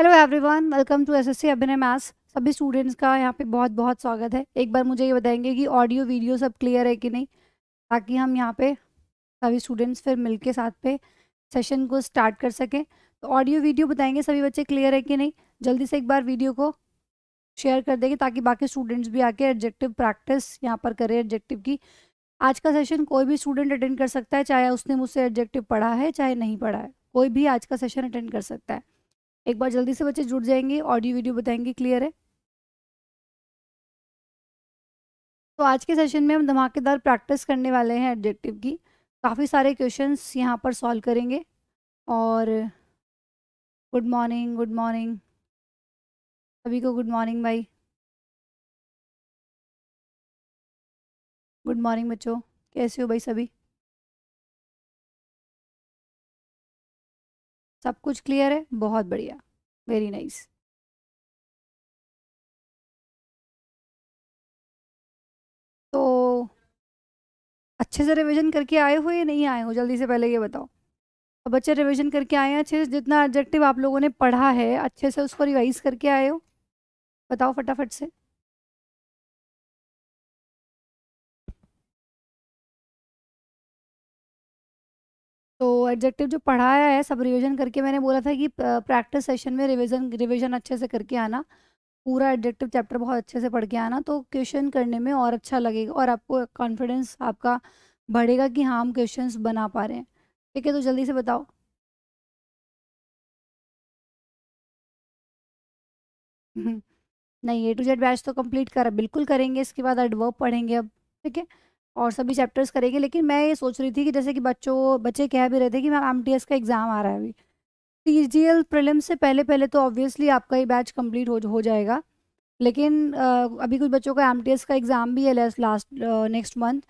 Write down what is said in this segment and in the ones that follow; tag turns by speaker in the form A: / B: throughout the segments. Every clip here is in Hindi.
A: Hello everyone welcome to SSC Abhinay maths सभी स्टूडेंट्स का यहाँ पे बहुत बहुत स्वागत है
B: एक बार मुझे ये बताएंगे कि ऑडियो वीडियो सब क्लियर है कि नहीं ताकि हम यहाँ पे सभी स्टूडेंट्स फिर मिल के साथ पे सेशन को स्टार्ट कर सकें तो ऑडियो वीडियो बताएंगे सभी बच्चे क्लियर है कि नहीं जल्दी से एक बार वीडियो को शेयर कर देंगे ताकि बाकी स्टूडेंट्स भी आके एडजेक्टिव प्रैक्टिस यहाँ पर करें एडजेक्टिव की आज का सेशन कोई भी स्टूडेंट अटेंड कर सकता है चाहे उसने मुझसे एडजेक्टिव पढ़ा है चाहे नहीं पढ़ा है कोई भी आज का सेशन अटेंड कर सकता है एक बार जल्दी से बच्चे जुड़ जाएंगे ऑडियो वीडियो बताएंगे क्लियर है तो आज के सेशन में हम धमाकेदार प्रैक्टिस करने वाले हैं एडजेक्टिव की काफ़ी
A: सारे क्वेश्चंस यहाँ पर सॉल्व करेंगे और गुड मॉर्निंग गुड मॉर्निंग सभी को गुड मॉर्निंग भाई गुड मॉर्निंग बच्चों कैसे हो भाई सभी सब कुछ क्लियर है बहुत बढ़िया वेरी नाइस तो अच्छे से रिवीजन करके आए हो या नहीं
B: आए हो जल्दी से पहले ये बताओ अब बच्चे रिवीजन करके आए हैं अच्छे से जितना एडजेक्टिव आप लोगों ने पढ़ा
A: है अच्छे से उसको रिवाइज करके आए हो बताओ फटाफट से तो एडजेक्टिव जो पढ़ाया है सब रिवीजन करके मैंने बोला था कि प्रैक्टिस सेशन
B: में रिवीजन रिवीजन अच्छे से करके आना पूरा एडजेक्टिव चैप्टर बहुत अच्छे से पढ़ के आना तो क्वेश्चन करने में और अच्छा लगेगा और आपको कॉन्फिडेंस आपका बढ़ेगा कि हाँ हम क्वेश्चन
A: बना पा रहे हैं ठीक है तो जल्दी से बताओ नहीं ए टू जेड बैच तो कंप्लीट करा बिल्कुल करेंगे
B: इसके बाद एडवर्ब पढ़ेंगे अब ठीक है और सभी चैप्टर्स करेंगे लेकिन मैं ये सोच रही थी कि जैसे कि बच्चों बच्चे कह भी रहे थे कि मैम एम का एग्ज़ाम आ रहा है अभी टी जी एल प्रिलिम्स से पहले पहले तो ऑब्वियसली आपका ये बैच कम्प्लीट हो हो जाएगा लेकिन अभी कुछ बच्चों का एम का एग्ज़ाम भी है लास्ट नेक्स्ट मंथ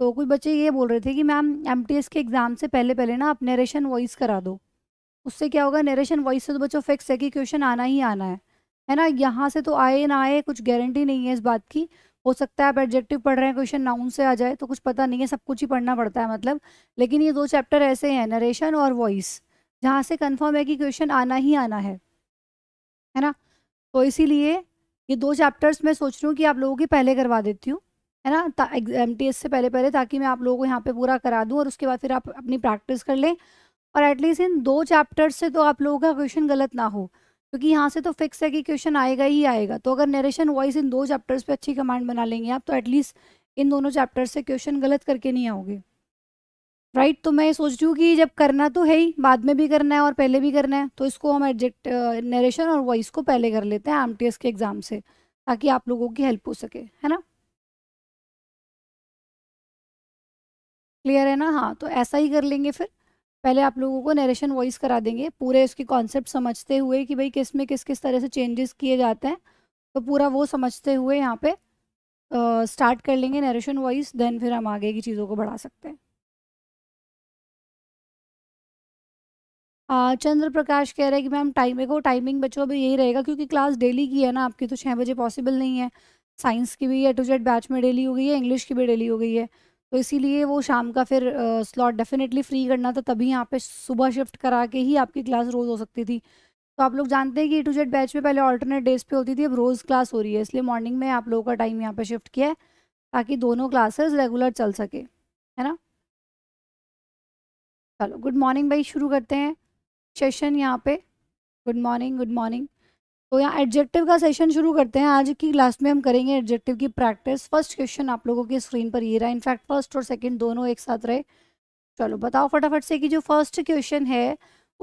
B: तो कुछ बच्चे ये बोल रहे थे कि मैम एम के एग्ज़ाम से पहले पहले ना आप नरेशन वॉइस करा दो उससे क्या होगा नरेशन वॉइस से तो बच्चों फिक्स है कि क्वेश्चन आना ही आना है है ना यहाँ से तो आए ना आए कुछ गारंटी नहीं है इस बात की हो सकता है आप एडजेक्टिव पढ़ रहे हैं क्वेश्चन नाउन से आ जाए तो कुछ पता नहीं है सब कुछ ही पढ़ना पड़ता है मतलब लेकिन ये दो चैप्टर ऐसे हैं नरेशन और वॉइस जहाँ से कन्फर्म है कि क्वेश्चन आना ही आना है है ना तो इसीलिए ये दो चैप्टर्स मैं सोच रही हूँ कि आप लोगों की पहले करवा देती हूँ है ना एम टी एस से पहले पहले ताकि मैं आप लोगों को यहाँ पे पूरा करा दूँ और उसके बाद फिर आप अपनी प्रैक्टिस कर लें और एटलीस्ट इन दो चैप्टर्स से तो आप लोगों का क्वेश्चन गलत ना हो क्योंकि यहाँ से तो फिक्स है कि क्वेश्चन आएगा ही आएगा तो अगर नरेशन वॉइस इन दो चैप्टर्स पे अच्छी कमांड बना लेंगे आप तो एटलीस्ट इन दोनों चैप्टर से क्वेश्चन गलत करके नहीं आओगे राइट right? तो मैं सोच रही हूँ कि जब करना तो है ही बाद में भी करना है और पहले भी करना है तो इसको हम एडजेक्ट नरेशन और वॉइस को पहले कर लेते हैं एम के एग्ज़ाम से ताकि आप लोगों की हेल्प हो सके है ना क्लियर है ना हाँ तो ऐसा ही कर लेंगे फिर पहले आप लोगों को नरेशन वॉइस करा देंगे पूरे उसके कॉन्सेप्ट समझते हुए कि भाई किस में किस किस तरह से चेंजेस किए जाते हैं तो पूरा वो समझते हुए यहाँ पे स्टार्ट कर लेंगे नरेशन वॉइस देन फिर हम आगे की चीज़ों को बढ़ा सकते हैं चंद्र प्रकाश कह रहे हैं कि मैम टाइम देखो टाइमिंग बच्चों अभी यही रहेगा क्योंकि क्लास डेली की है ना आपकी तो छः बजे पॉसिबल नहीं है साइंस की भी ए टू जेड बैच में डेली हो गई है इंग्लिश की भी डेली हो गई है तो इसीलिए वो शाम का फिर स्लॉट डेफिनेटली फ्री करना था तभी यहाँ पे सुबह शिफ्ट करा के ही आपकी क्लास रोज़ हो सकती थी तो आप लोग जानते हैं कि ए टू जेड बैच में पहले ऑल्टरनेट डेज पे होती थी अब रोज़ क्लास हो रही है इसलिए मॉर्निंग में आप लोगों का टाइम यहाँ पे शिफ्ट किया है ताकि दोनों क्लासेस रेगुलर चल सके है ना चलो गुड मॉर्निंग भाई शुरू करते हैं सेशन यहाँ पे गुड मॉर्निंग गुड मॉर्निंग तो यहाँ एडजेक्टिव का सेशन शुरू करते हैं आज की क्लास में हम करेंगे एडजेक्टिव की प्रैक्टिस फर्स्ट क्वेश्चन आप लोगों की स्क्रीन पर ये रहा इनफैक्ट फर्स्ट और सेकंड दोनों एक साथ रहे चलो बताओ फटाफट से कि जो फर्स्ट क्वेश्चन है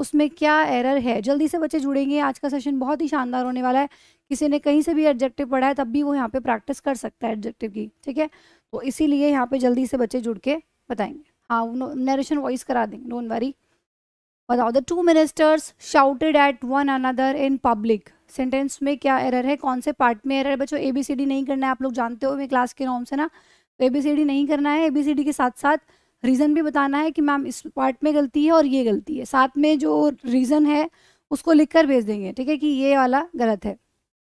B: उसमें क्या एरर है जल्दी से बच्चे जुड़ेंगे आज का सेशन बहुत ही शानदार होने वाला है किसी ने कहीं से भी एडजेक्टिव पढ़ा है तब भी वो यहाँ पे प्रैक्टिस कर सकता है एडजेक्टिव की ठीक है तो इसीलिए यहाँ पे जल्दी से बच्चे जुड़ के बताएंगे हाँ नरेशन वॉइस करा देंगे डोंट वरी बताओ the two ministers shouted at one another in public sentence में क्या एरर है कौन से पार्ट में एरर है बच्चों ए बी सी डी नहीं करना है आप लोग जानते हो मेरे क्लास के नॉम से ना तो ए बी सी डी नहीं करना है ए बी सी डी के साथ साथ रीज़न भी बताना है कि मैम इस पार्ट में गलती है और ये गलती है साथ में जो रीज़न है उसको लिख कर भेज देंगे
A: ठीक है कि ये वाला गलत है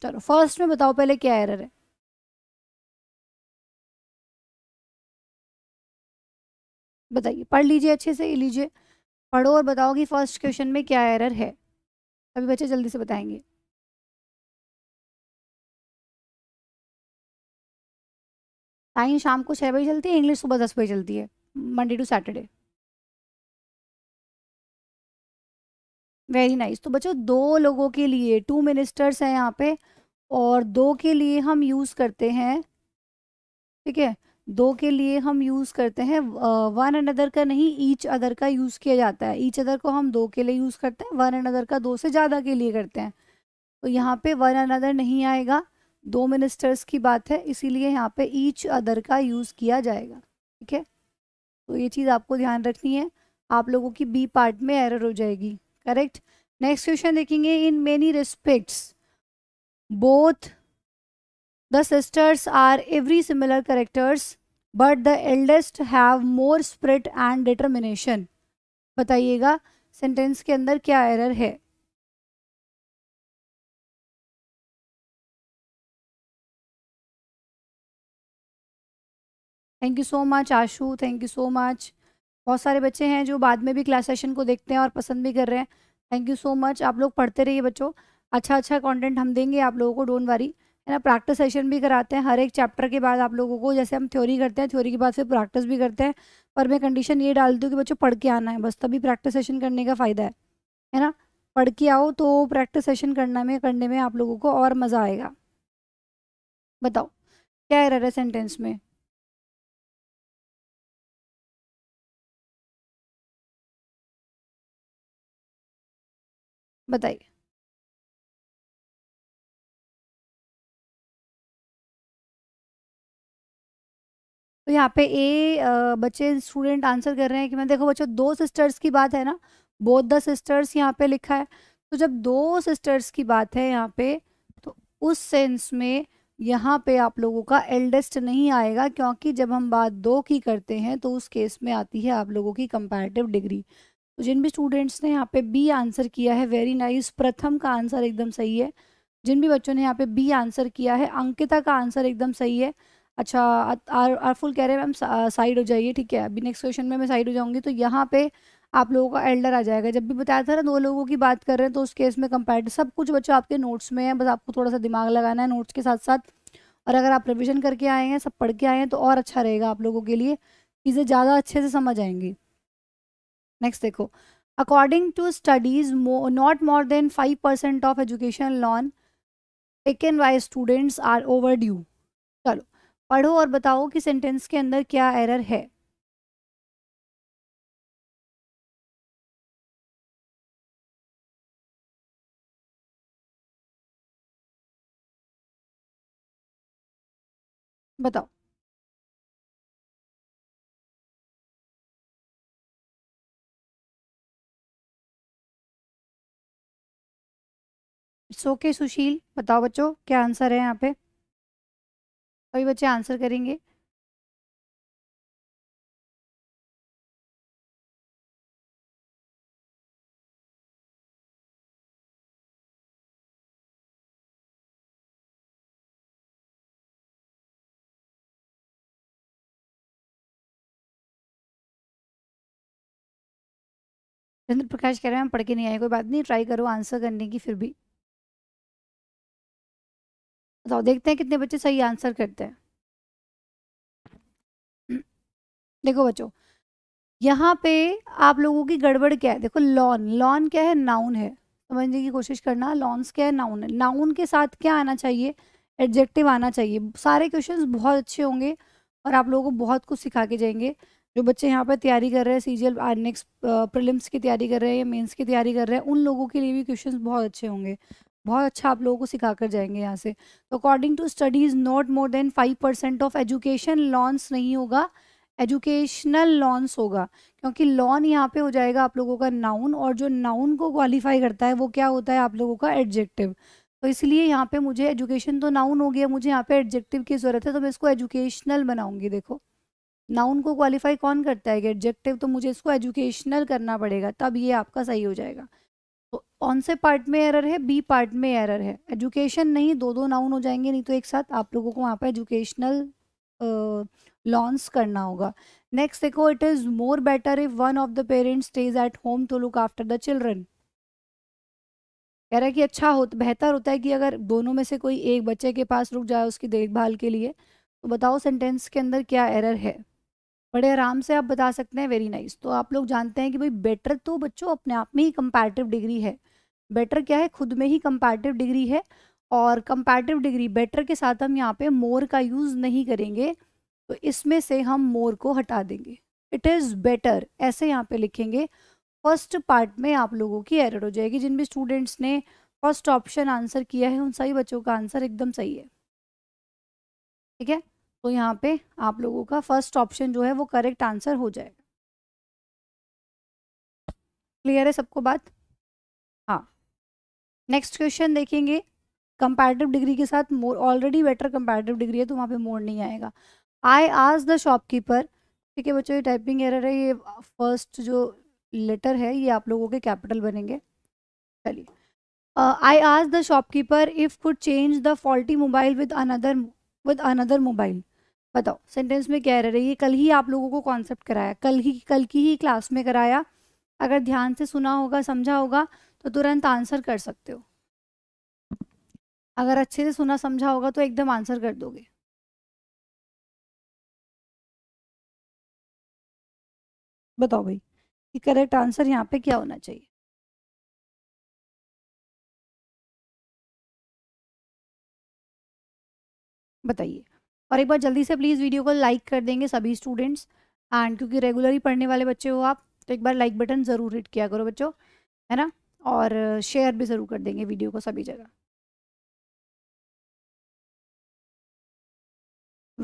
A: चलो फर्स्ट में बताओ पहले क्या एरर है बताइए पढ़ लीजिए अच्छे से लीजिए पढ़ो और बताओ कि फर्स्ट क्वेश्चन में क्या एरर है अभी बच्चे जल्दी से बताएंगे टाइम शाम को छः बजे चलती है इंग्लिश सुबह दस बजे चलती है Monday to Saturday very nice तो बच्चों दो लोगों
B: के लिए टू मिनिस्टर्स हैं यहाँ पे और दो के लिए हम यूज़ करते हैं ठीक है दो के लिए हम यूज़ करते हैं वन एंड अदर का नहीं ईच अदर का यूज़ किया जाता है ईच अदर को हम दो के लिए यूज़ करते हैं वन एंड अदर का दो से ज़्यादा के लिए करते हैं तो यहाँ पे वन एंड अदर नहीं आएगा दो मिनिस्टर्स की बात है इसीलिए यहाँ पे ईच अदर का यूज़ किया जाएगा ठीक है तो ये चीज़ आपको ध्यान रखनी है आप लोगों की बी पार्ट में एरर हो जाएगी करेक्ट नेक्स्ट क्वेश्चन देखेंगे in many respects both the sisters are every similar characters but the eldest have more spirit and determination
A: बताइएगा सेंटेंस के अंदर क्या एरर है thank you so much Ashu thank you so much बहुत सारे
B: बच्चे हैं जो बाद में भी क्लास सेशन को देखते हैं और पसंद भी कर रहे हैं थैंक यू सो मच आप लोग पढ़ते रहिए बच्चों अच्छा अच्छा कंटेंट हम देंगे आप लोगों को डोंट वरी है ना प्रैक्टिस सेशन भी कराते हैं हर एक चैप्टर के बाद आप लोगों को जैसे हम थ्योरी करते हैं थ्योरी के बाद फिर प्रैक्टिस भी करते हैं पर मैं कंडीशन ये डालती हूँ कि बच्चों पढ़ के आना है बस तभी प्रैक्टिस सेशन करने का फ़ायदा है है ना पढ़ के आओ तो प्रैक्टिस
A: सेशन करना में करने में आप लोगों को और मज़ा आएगा बताओ क्या एरर है सेंटेंस में बताइए तो यहाँ पे ए बच्चे स्टूडेंट आंसर कर रहे हैं कि मैं देखो
B: बच्चों दो सिस्टर्स की बात है ना बोथ द सिस्टर्स यहाँ पे लिखा है तो जब दो सिस्टर्स की बात है यहाँ पे तो उस सेंस में यहाँ पे आप लोगों का एल्डेस्ट नहीं आएगा क्योंकि जब हम बात दो की करते हैं तो उस केस में आती है आप लोगों की कंपैरेटिव डिग्री तो जिन भी स्टूडेंट्स ने यहाँ पे बी आंसर किया है वेरी नाइस प्रथम का आंसर एकदम सही है जिन भी बच्चों ने यहाँ पे बी आंसर किया है अंकिता का आंसर एकदम सही है अच्छा आर आरफुल कह रहे हैं मैम साइड हो जाइए ठीक है अभी नेक्स्ट क्वेश्चन में मैं साइड हो जाऊँगी तो यहाँ पे आप लोगों का एल्डर आ जाएगा जब भी बताया था ना दो लोगों की बात कर रहे हैं तो उस केस में कंपेयर सब कुछ बच्चों आपके नोट्स में है बस आपको थोड़ा सा दिमाग लगाना है नोट्स के साथ साथ और अगर आप रिविजन करके आए हैं सब पढ़ के आए हैं तो और अच्छा रहेगा आप लोगों के लिए चीज़ें ज़्यादा अच्छे से समझ आएंगी नेक्स्ट देखो according to studies not more than five percent of education loan taken by students are overdue चलो
A: पढ़ो और बताओ कि सेंटेंस के अंदर क्या एरर है बताओ इट्स ओके सुशील बताओ बच्चों क्या आंसर है यहाँ पे सभी बच्चे आंसर करेंगे चंद्र प्रकाश कह रहे हैं हम पढ़ के नहीं आए कोई बात नहीं ट्राई करो आंसर करने की फिर भी बताओ देखते हैं कितने बच्चे सही आंसर करते हैं देखो बच्चों यहाँ पे
B: आप लोगों की गड़बड़ क्या है देखो लॉन लॉन क्या है नाउन है समझने की कोशिश करना लॉन्स क्या है नाउन है नाउन के साथ क्या आना चाहिए एडजेक्टिव आना चाहिए सारे क्वेश्चंस बहुत अच्छे होंगे और आप लोगों को बहुत कुछ सिखा के जाएंगे जो बच्चे यहाँ पर तैयारी कर रहे हैं सीजीएल नेक्स्ट प्रिलिम्स की तैयारी कर रहे हैं या मेन्स की तैयारी कर रहे हैं उन लोगों के लिए भी क्वेश्चन बहुत अच्छे होंगे बहुत अच्छा आप लोगों को सिखा कर जाएंगे यहाँ से तो according to studies not more than five percent of education loans नहीं होगा एजुकेशनल लॉन्स होगा क्योंकि लॉन यहाँ पे हो जाएगा आप लोगों का नाउन और जो नाउन को क्वालिफाई करता है वो क्या होता है आप लोगों का एडजेक्टिव तो इसलिए यहाँ पे मुझे एजुकेशन तो नाउन हो गया मुझे यहाँ पे एडजेक्टिव की ज़रूरत है तो मैं इसको एजुकेशनल बनाऊंगी देखो नाउन को क्वालिफाई कौन करता है एडजेक्टिव तो मुझे इसको एजुकेशनल करना पड़ेगा तब ये आपका सही हो जाएगा तो ऑन से पार्ट में एरर है बी पार्ट में एरर है एजुकेशन नहीं दो दो नाउन हो जाएंगे नहीं तो एक साथ आप लोगों को वहाँ पर एजुकेशनल लॉन्स करना होगा नेक्स्ट देखो it is more better if one of the parents stays at home to look after the children कह रहा है कि अच्छा हो बेहतर होता है कि अगर दोनों में से कोई एक बच्चे के पास रुक जाए उसकी देखभाल के लिए तो बताओ सेंटेंस के अंदर क्या एरर है बड़े आराम से आप बता सकते हैं वेरी नाइस तो आप लोग जानते हैं कि भाई बेटर तो बच्चों अपने आप में ही कंपेरेटिव डिग्री है बेटर क्या है खुद में ही कंपेरेटिव डिग्री है और कंपेरेटिव डिग्री बेटर के साथ हम यहाँ पे मोर का यूज़ नहीं करेंगे तो इसमें से हम मोर को हटा देंगे इट इज़ बेटर ऐसे यहाँ पे लिखेंगे फर्स्ट पार्ट में आप लोगों की एरर हो जाएगी जिन भी स्टूडेंट्स ने फर्स्ट ऑप्शन आंसर किया है उन सभी बच्चों का आंसर एकदम सही है ठीक है तो यहाँ पे आप लोगों का फर्स्ट ऑप्शन जो है वो करेक्ट आंसर हो जाएगा क्लियर है सबको बात हाँ नेक्स्ट क्वेश्चन देखेंगे कंपेरेटिव डिग्री के साथ more already better comparative degree है तो वहाँ पे मोर नहीं आएगा आई आज द शॉपकीपर ठीक है बच्चों ये टाइपिंग एरर है ये फर्स्ट जो लेटर है ये आप लोगों के कैपिटल बनेंगे चलिए आई आज the shopkeeper if could change the faulty mobile with another with another mobile बताओ सेंटेंस में क्या रह रही है कल ही आप लोगों को कॉन्सेप्ट कराया कल ही कल की ही क्लास में कराया अगर ध्यान से सुना होगा समझा होगा तो तुरंत आंसर कर सकते हो
A: अगर अच्छे से सुना समझा होगा तो एकदम आंसर कर दोगे बताओ भाई कि करेक्ट आंसर यहाँ पे क्या होना चाहिए बताइए और एक बार जल्दी से प्लीज़ वीडियो को लाइक कर देंगे सभी स्टूडेंट्स एंड क्योंकि रेगुलरली पढ़ने वाले बच्चे हो आप तो एक बार लाइक बटन ज़रूर हिट किया करो बच्चों है ना और शेयर भी ज़रूर कर देंगे वीडियो को सभी जगह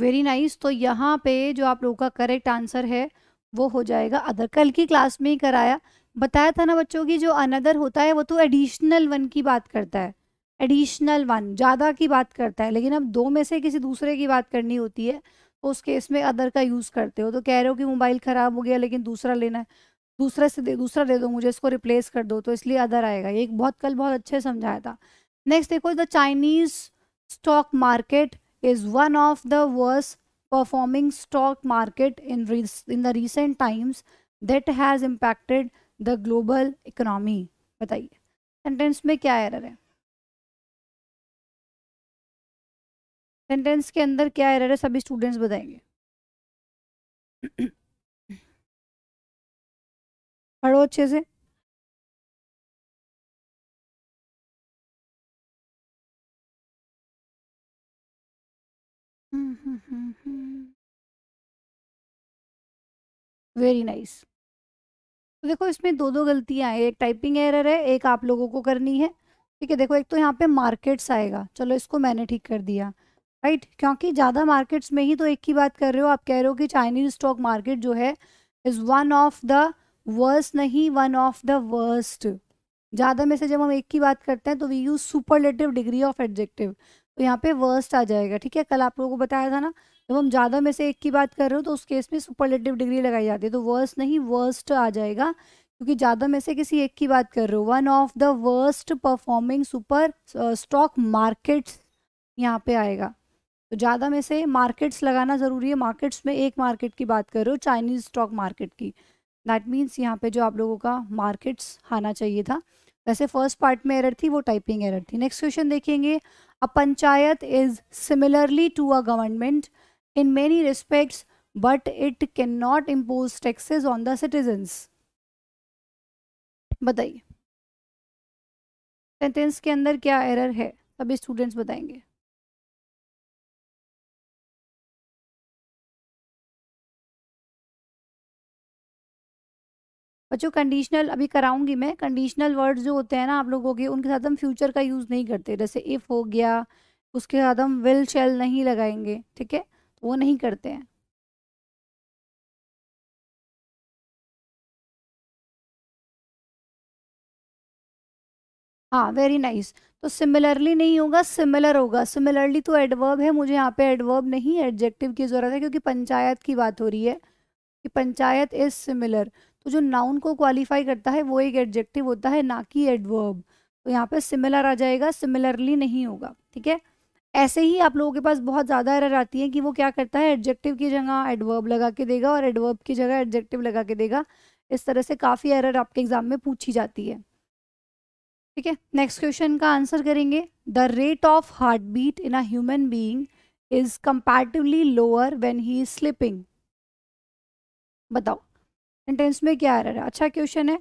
A: वेरी नाइस nice. तो यहाँ पे जो आप लोगों का करेक्ट आंसर है वो हो जाएगा अदर कल की क्लास
B: में ही कराया बताया था ना बच्चों की जो अनदर होता है वो तो एडिशनल वन की बात करता है एडिशनल वन ज़्यादा की बात करता है लेकिन अब दो में से किसी दूसरे की बात करनी होती है तो उस केस में अदर का यूज़ करते हो तो कह रहे हो कि मोबाइल ख़राब हो गया लेकिन दूसरा लेना है दूसरा से दे दूसरा दे दो मुझे इसको रिप्लेस कर दो तो इसलिए अदर आएगा ये एक बहुत कल बहुत अच्छे समझाया था नेक्स्ट देखो the Chinese stock market is one of the worst performing stock market in in the recent times that has impacted the global economy बताइए सेंटेंस में क्या एरर है
A: सेंटेंस के अंदर क्या एरर है सभी स्टूडेंट्स बताएंगे पढ़ो अच्छे से वेरी नाइस nice. तो देखो इसमें दो दो गलतियां हैं एक टाइपिंग एरर है एक आप लोगों को करनी है ठीक है देखो एक
B: तो यहाँ पे मार्केट्स आएगा चलो इसको मैंने ठीक कर दिया राइट क्योंकि ज़्यादा मार्केट्स में ही तो एक ही बात कर रहे हो आप कह रहे हो कि चाइनीज स्टॉक मार्केट जो है is one of the worst नहीं वन ऑफ द वर्स्ट ज़्यादा में से जब हम एक की बात करते हैं तो we use superlative degree of adjective तो यहाँ पे वर्स्ट आ जाएगा ठीक है कल आप लोगों को बताया था ना जब हम ज़्यादा में से एक की बात कर रहे हो तो उस केस में सुपरलेटिव डिग्री लगाई जाती है तो वर्स्ट नहीं वर्स्ट आ जाएगा क्योंकि ज़्यादा में से किसी एक की बात कर रहे हो one of the worst performing super stock markets यहाँ पे आएगा तो ज़्यादा में से मार्केट्स लगाना ज़रूरी है मार्केट्स में एक मार्केट की बात कर रहे हो चाइनीज़ स्टॉक मार्केट की दैट मीन्स यहाँ पे जो आप लोगों का मार्केट्स आना चाहिए था वैसे फर्स्ट पार्ट में एरर थी वो टाइपिंग एरर थी नेक्स्ट क्वेश्चन देखेंगे a panchayat is similarly to a government in many respects but it can not impose taxes on the citizens
A: बताइए सेंटेंस के अंदर क्या एरर है सभी स्टूडेंट्स बताएंगे बच्चों कंडीशनल अभी कराऊंगी मैं कंडीशनल वर्ड्स जो होते हैं ना आप लोगों के उनके साथ हम फ्यूचर का यूज़ नहीं करते जैसे इफ़ हो गया उसके साथ हम विल शेल नहीं लगाएंगे ठीक है तो वो नहीं करते हैं हाँ वेरी नाइस तो सिमिलरली नहीं होगा सिमिलर होगा सिमिलरली तो एडवर्ब है मुझे यहाँ पे एडवर्ब नहीं एडजेक्टिव
B: की ज़रूरत है क्योंकि पंचायत की बात हो रही है कि पंचायत इज़ सिमिलर तो जो नाउन को क्वालिफाई करता है वो एक एडजेक्टिव होता है ना कि एडवर्ब तो यहाँ पे सिमिलर आ जाएगा सिमिलरली नहीं होगा ठीक है ऐसे ही आप लोगों के पास बहुत ज़्यादा एरर आती है कि वो क्या करता है एडजेक्टिव की जगह एडवर्ब लगा के देगा और एडवर्ब की जगह एडजेक्टिव लगा के देगा इस तरह से काफ़ी एरर आपके एग्जाम में पूछी जाती है ठीक है नेक्स्ट क्वेश्चन का आंसर करेंगे the rate of heart beat in a human being is comparatively lower when he is sleeping बताओ सेंटेंस में क्या आ रहा है अच्छा क्वेश्चन है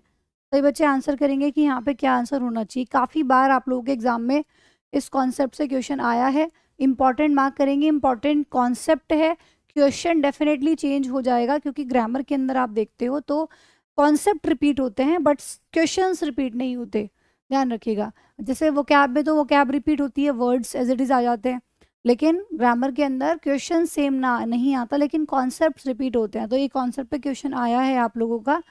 B: कई बच्चे आंसर करेंगे कि यहाँ पे क्या आंसर होना चाहिए काफ़ी बार आप लोगों के एग्ज़ाम में इस कॉन्सेप्ट से क्वेश्चन आया है इंपॉर्टेंट मार्क करेंगे इंपॉर्टेंट कॉन्सेप्ट है क्वेश्चन डेफिनेटली चेंज हो जाएगा क्योंकि ग्रामर के अंदर आप देखते हो तो कॉन्सेप्ट रिपीट होते हैं बट क्वेश्चन रिपीट नहीं होते ध्यान रखिएगा जैसे वो कैब में तो वो कैब रिपीट होती है वर्ड्स एज इट इज़ आ जाते हैं लेकिन ग्रामर के अंदर क्वेश्चन सेम ना नहीं आता लेकिन कॉन्सेप्ट रिपीट होते हैं तो ये कॉन्सेप्ट पे क्वेश्चन आया है आप लोगों का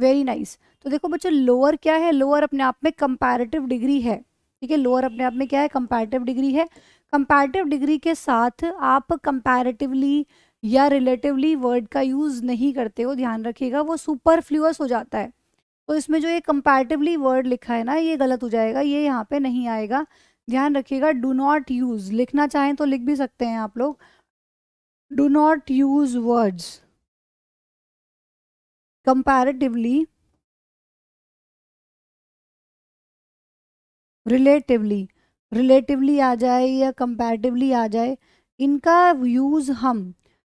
B: वेरी नाइस nice. तो देखो बच्चों लोअर क्या है लोअर अपने आप में कंपैरेटिव डिग्री है ठीक है लोअर अपने आप में क्या है कंपैरेटिव डिग्री है कंपैरेटिव डिग्री के साथ आप कंपैरेटिवली या रिलेटिवली वर्ड का यूज़ नहीं करते हो ध्यान रखिएगा वो सुपर हो जाता है तो इसमें जो ये कंपैरेटिवली वर्ड लिखा है ना ये गलत हो जाएगा ये यहाँ पर नहीं आएगा ध्यान रखिएगा डू नॉट यूज लिखना चाहें तो लिख भी सकते हैं आप लोग
A: do not use words comparatively relatively relatively आ जाए या कंपैरेटिवली आ जाए इनका यूज़ हम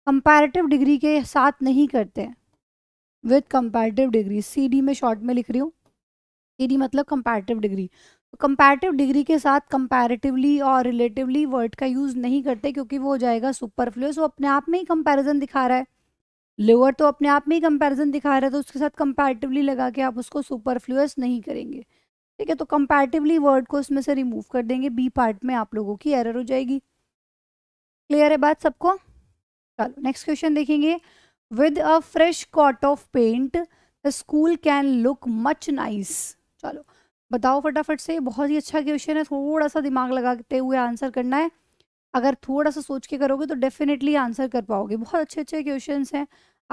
B: कंपैरेटिव डिग्री के साथ नहीं करते विथ कंपैरेटिव डिग्री डी में शॉर्ट में लिख रही हूँ डी मतलब कंपैरेटिव डिग्री कंपेरेटिव डिग्री के साथ कंपेरेटिवली और रिलेटिवली वर्ड का यूज़ नहीं करते क्योंकि वो हो जाएगा सुपरफ्लूस वो अपने आप में ही कंपैरिजन दिखा रहा है लोअर तो अपने आप में ही कंपैरिजन दिखा रहा है तो उसके साथ कंपेरेटिवली लगा के आप उसको सुपरफ्लूस नहीं करेंगे ठीक है तो कंपेरेटिवली वर्ड को उसमें से रिमूव कर देंगे बी पार्ट में आप लोगों की एरर हो जाएगी क्लियर है बात सबको चलो नेक्स्ट क्वेश्चन देखेंगे with a fresh coat of paint the school can look much nice चलो बताओ फटाफट से बहुत ही अच्छा क्वेश्चन है थोड़ा सा दिमाग लगाते हुए आंसर करना है अगर थोड़ा सा सोच के करोगे तो डेफिनेटली आंसर कर पाओगे बहुत अच्छे अच्छे क्वेश्चन हैं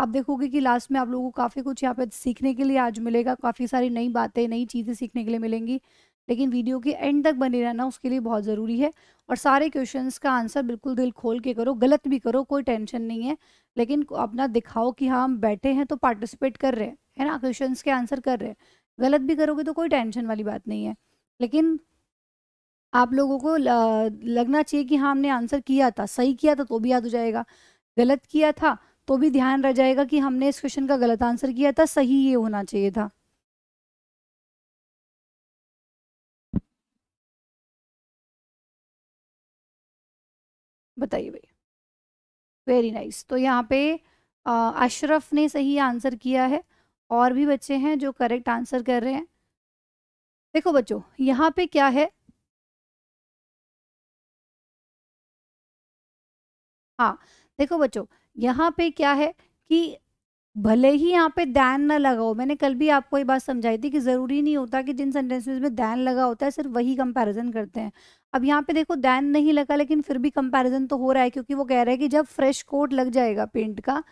B: आप देखोगे कि लास्ट में आप लोगों को काफ़ी कुछ यहाँ पे सीखने के लिए आज मिलेगा काफ़ी सारी नई बातें नई चीज़ें सीखने के लिए मिलेंगी लेकिन वीडियो के एंड तक बने रहना उसके लिए बहुत ज़रूरी है और सारे क्वेश्चंस का आंसर बिल्कुल दिल खोल के करो गलत भी करो कोई टेंशन नहीं है लेकिन अपना दिखाओ कि हाँ हम बैठे हैं तो पार्टिसिपेट कर रहे हैं है ना क्वेश्चन के आंसर कर रहे हैं गलत भी करोगे तो कोई टेंशन वाली बात नहीं है लेकिन आप लोगों को लगना चाहिए कि हाँ हमने आंसर किया था सही किया था तो भी याद हो जाएगा गलत किया था तो भी ध्यान रह जाएगा कि हमने इस क्वेश्चन का गलत आंसर किया था सही ये होना चाहिए
A: था बताइए भैया वेरी नाइस तो यहाँ पे अशरफ ने सही आंसर किया है और भी बच्चे हैं जो करेक्ट आंसर कर रहे हैं देखो बच्चों यहाँ पे क्या है हाँ देखो बच्चों यहाँ पे क्या है कि भले ही यहाँ पे दैन ना लगाओ मैंने कल
B: भी आपको ये बात समझाई थी कि ज़रूरी नहीं होता कि जिन सेंटेंसेस में दैन लगा होता है सिर्फ वही कंपैरिजन करते हैं अब यहाँ पे देखो दैन नहीं लगा लेकिन फिर भी कंपैरिजन तो हो रहा है क्योंकि वो कह रहा है कि जब फ्रेश कोट लग जाएगा पेंट का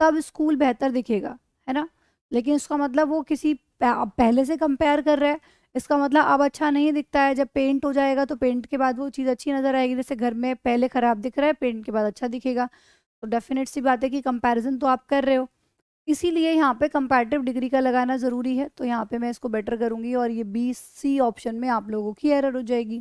B: तब स्कूल बेहतर दिखेगा है ना लेकिन इसका मतलब वो किसी पहले से कंपेयर कर रहा है इसका मतलब अब अच्छा नहीं दिखता है जब पेंट हो जाएगा तो पेंट के बाद वो चीज़ अच्छी नज़र आएगी जैसे घर में पहले ख़राब दिख रहा है पेंट के बाद अच्छा दिखेगा तो डेफिनेट सी बात है कि कंपैरिजन तो आप कर रहे हो इसीलिए यहाँ पे कंपैरेटिव डिग्री का लगाना ज़रूरी है तो यहाँ पे मैं इसको बेटर करूँगी और ये बी सी ऑप्शन में आप लोगों की एरर हो जाएगी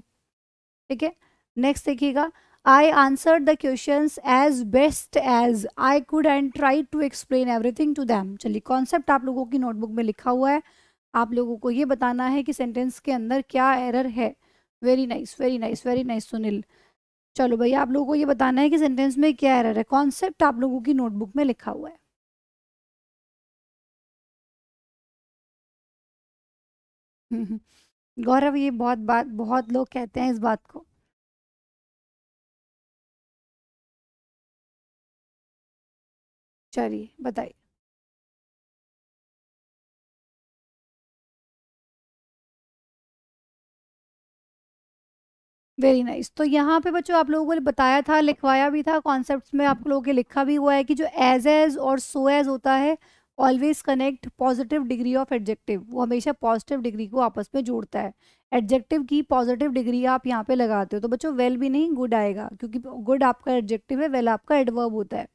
B: ठीक है नेक्स्ट देखिएगा I answered the questions as best as I could and tried to explain everything to them चलिए कॉन्सेप्ट आप लोगों की नोटबुक में लिखा हुआ है आप लोगों को ये बताना है कि सेंटेंस के अंदर क्या एरर है very nice very nice very nice Sunil चलो भैया आप लोगों को ये बताना है कि सेंटेंस में क्या एरर है
A: कॉन्सेप्ट आप लोगों की नोटबुक में लिखा हुआ है गौरव ये बहुत बात बहुत लोग कहते हैं इस बात को चलिए बताइए वेरी नाइस nice. तो यहाँ पे बच्चों आप लोगों को बताया था लिखवाया भी था कॉन्सेप्ट्स में आप लोगों के
B: लिखा भी हुआ है कि जो एज एज और सो एज होता है always connect positive degree of adjective वो हमेशा पॉजिटिव डिग्री को आपस में जोड़ता है एडजेक्टिव की पॉजिटिव डिग्री आप यहाँ पे लगाते हो तो बच्चों वेल भी नहीं गुड आएगा क्योंकि गुड आपका एडजेक्टिव है वेल आपका एडवर्ब होता है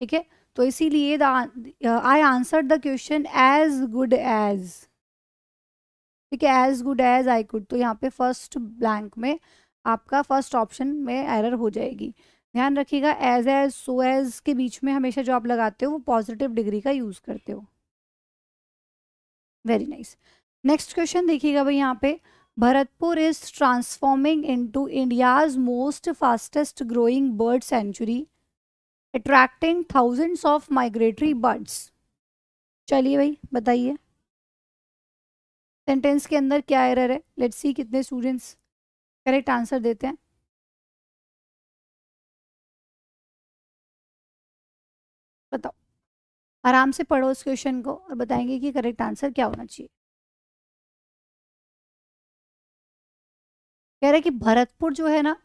B: ठीक है तो इसीलिए the I answer the question as good as ठीक है as good as I could तो यहाँ पे फर्स्ट ब्लैंक में आपका फर्स्ट ऑप्शन में एरर हो जाएगी ध्यान रखिएगा एज एज सो एज के बीच में हमेशा जो आप लगाते हो वो पॉजिटिव डिग्री का यूज़ करते हो वेरी नाइस नेक्स्ट क्वेश्चन देखिएगा भाई यहाँ पे Bharatpur is transforming into India's most fastest growing bird sanctuary attracting thousands of migratory birds चलिए भाई बताइए
A: सेंटेंस के अंदर क्या एरर है लेट्स सी कितने स्टूडेंट्स करेक्ट आंसर देते हैं बताओ आराम से पढ़ो इस क्वेश्चन को और बताएंगे कि करेक्ट आंसर क्या होना चाहिए कह रहे कि भरतपुर जो है ना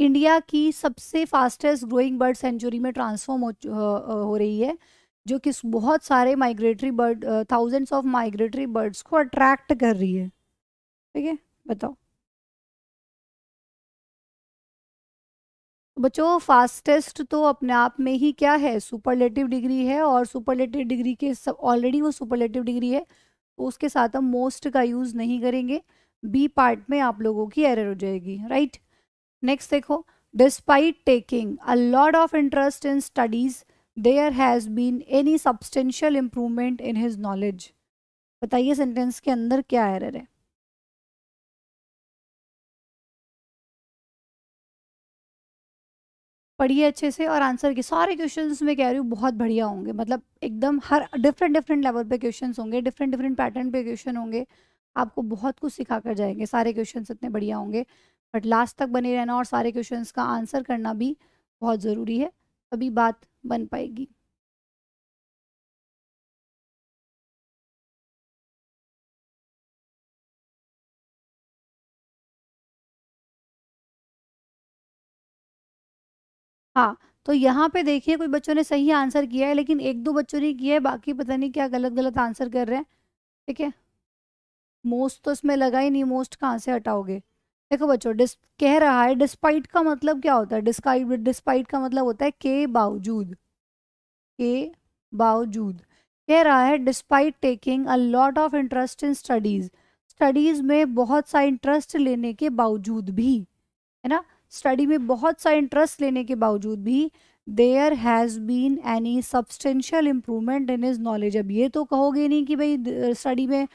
A: इंडिया की सबसे फास्टेस्ट ग्रोइंग बर्ड सेंचुरी में ट्रांसफॉर्म
B: हो, हो रही है जो कि बहुत सारे migratory bird thousands of
A: migratory birds को अट्रैक्ट कर रही है ठीक है बताओ बच्चों फास्टेस्ट तो अपने आप में
B: ही क्या है सुपरलेटिव डिग्री है और सुपरलेटिव डिग्री के सब ऑलरेडी वो सुपरलेटिव डिग्री है तो उसके साथ हम मोस्ट का यूज़ नहीं करेंगे बी पार्ट में आप लोगों की एरर हो जाएगी राइट right? नेक्स्ट देखो despite taking a lot of interest in studies there has been any substantial improvement in his knowledge
A: बताइए सेंटेंस के अंदर क्या एरर है पढ़िए अच्छे से और आंसर के सारे
B: क्वेश्चंस में कह रही हूँ बहुत बढ़िया होंगे मतलब एकदम हर डिफरेंट डिफरेंट लेवल पे क्वेश्चंस होंगे डिफरेंट डिफरेंट पैटर्न पे क्वेश्चन होंगे आपको बहुत कुछ सिखा कर जाएंगे सारे क्वेश्चंस इतने बढ़िया होंगे
A: बट लास्ट तक बने रहना और सारे क्वेश्चंस का आंसर करना भी बहुत ज़रूरी है तभी बात बन पाएगी हाँ तो यहाँ पे देखिए
B: कोई बच्चों ने सही आंसर किया है लेकिन एक दो बच्चों ने किया है बाकी पता नहीं क्या गलत गलत आंसर कर रहे हैं ठीक है मोस्ट तो इसमें लगा ही नहीं मोस्ट कहाँ से हटाओगे देखो बच्चों डिस कह रहा है डिस्पाइट का मतलब क्या होता है डिस्काइट डिस्पाइट का मतलब होता है के बावजूद के बावजूद कह रहा है despite taking a lot of interest in studies studies में बहुत सा इंटरेस्ट लेने के बावजूद भी है ना स्टडी में बहुत सा इंटरेस्ट लेने के बावजूद भी there has been any substantial improvement in his knowledge अब ये तो कहोगे नहीं कि भाई स्टडी में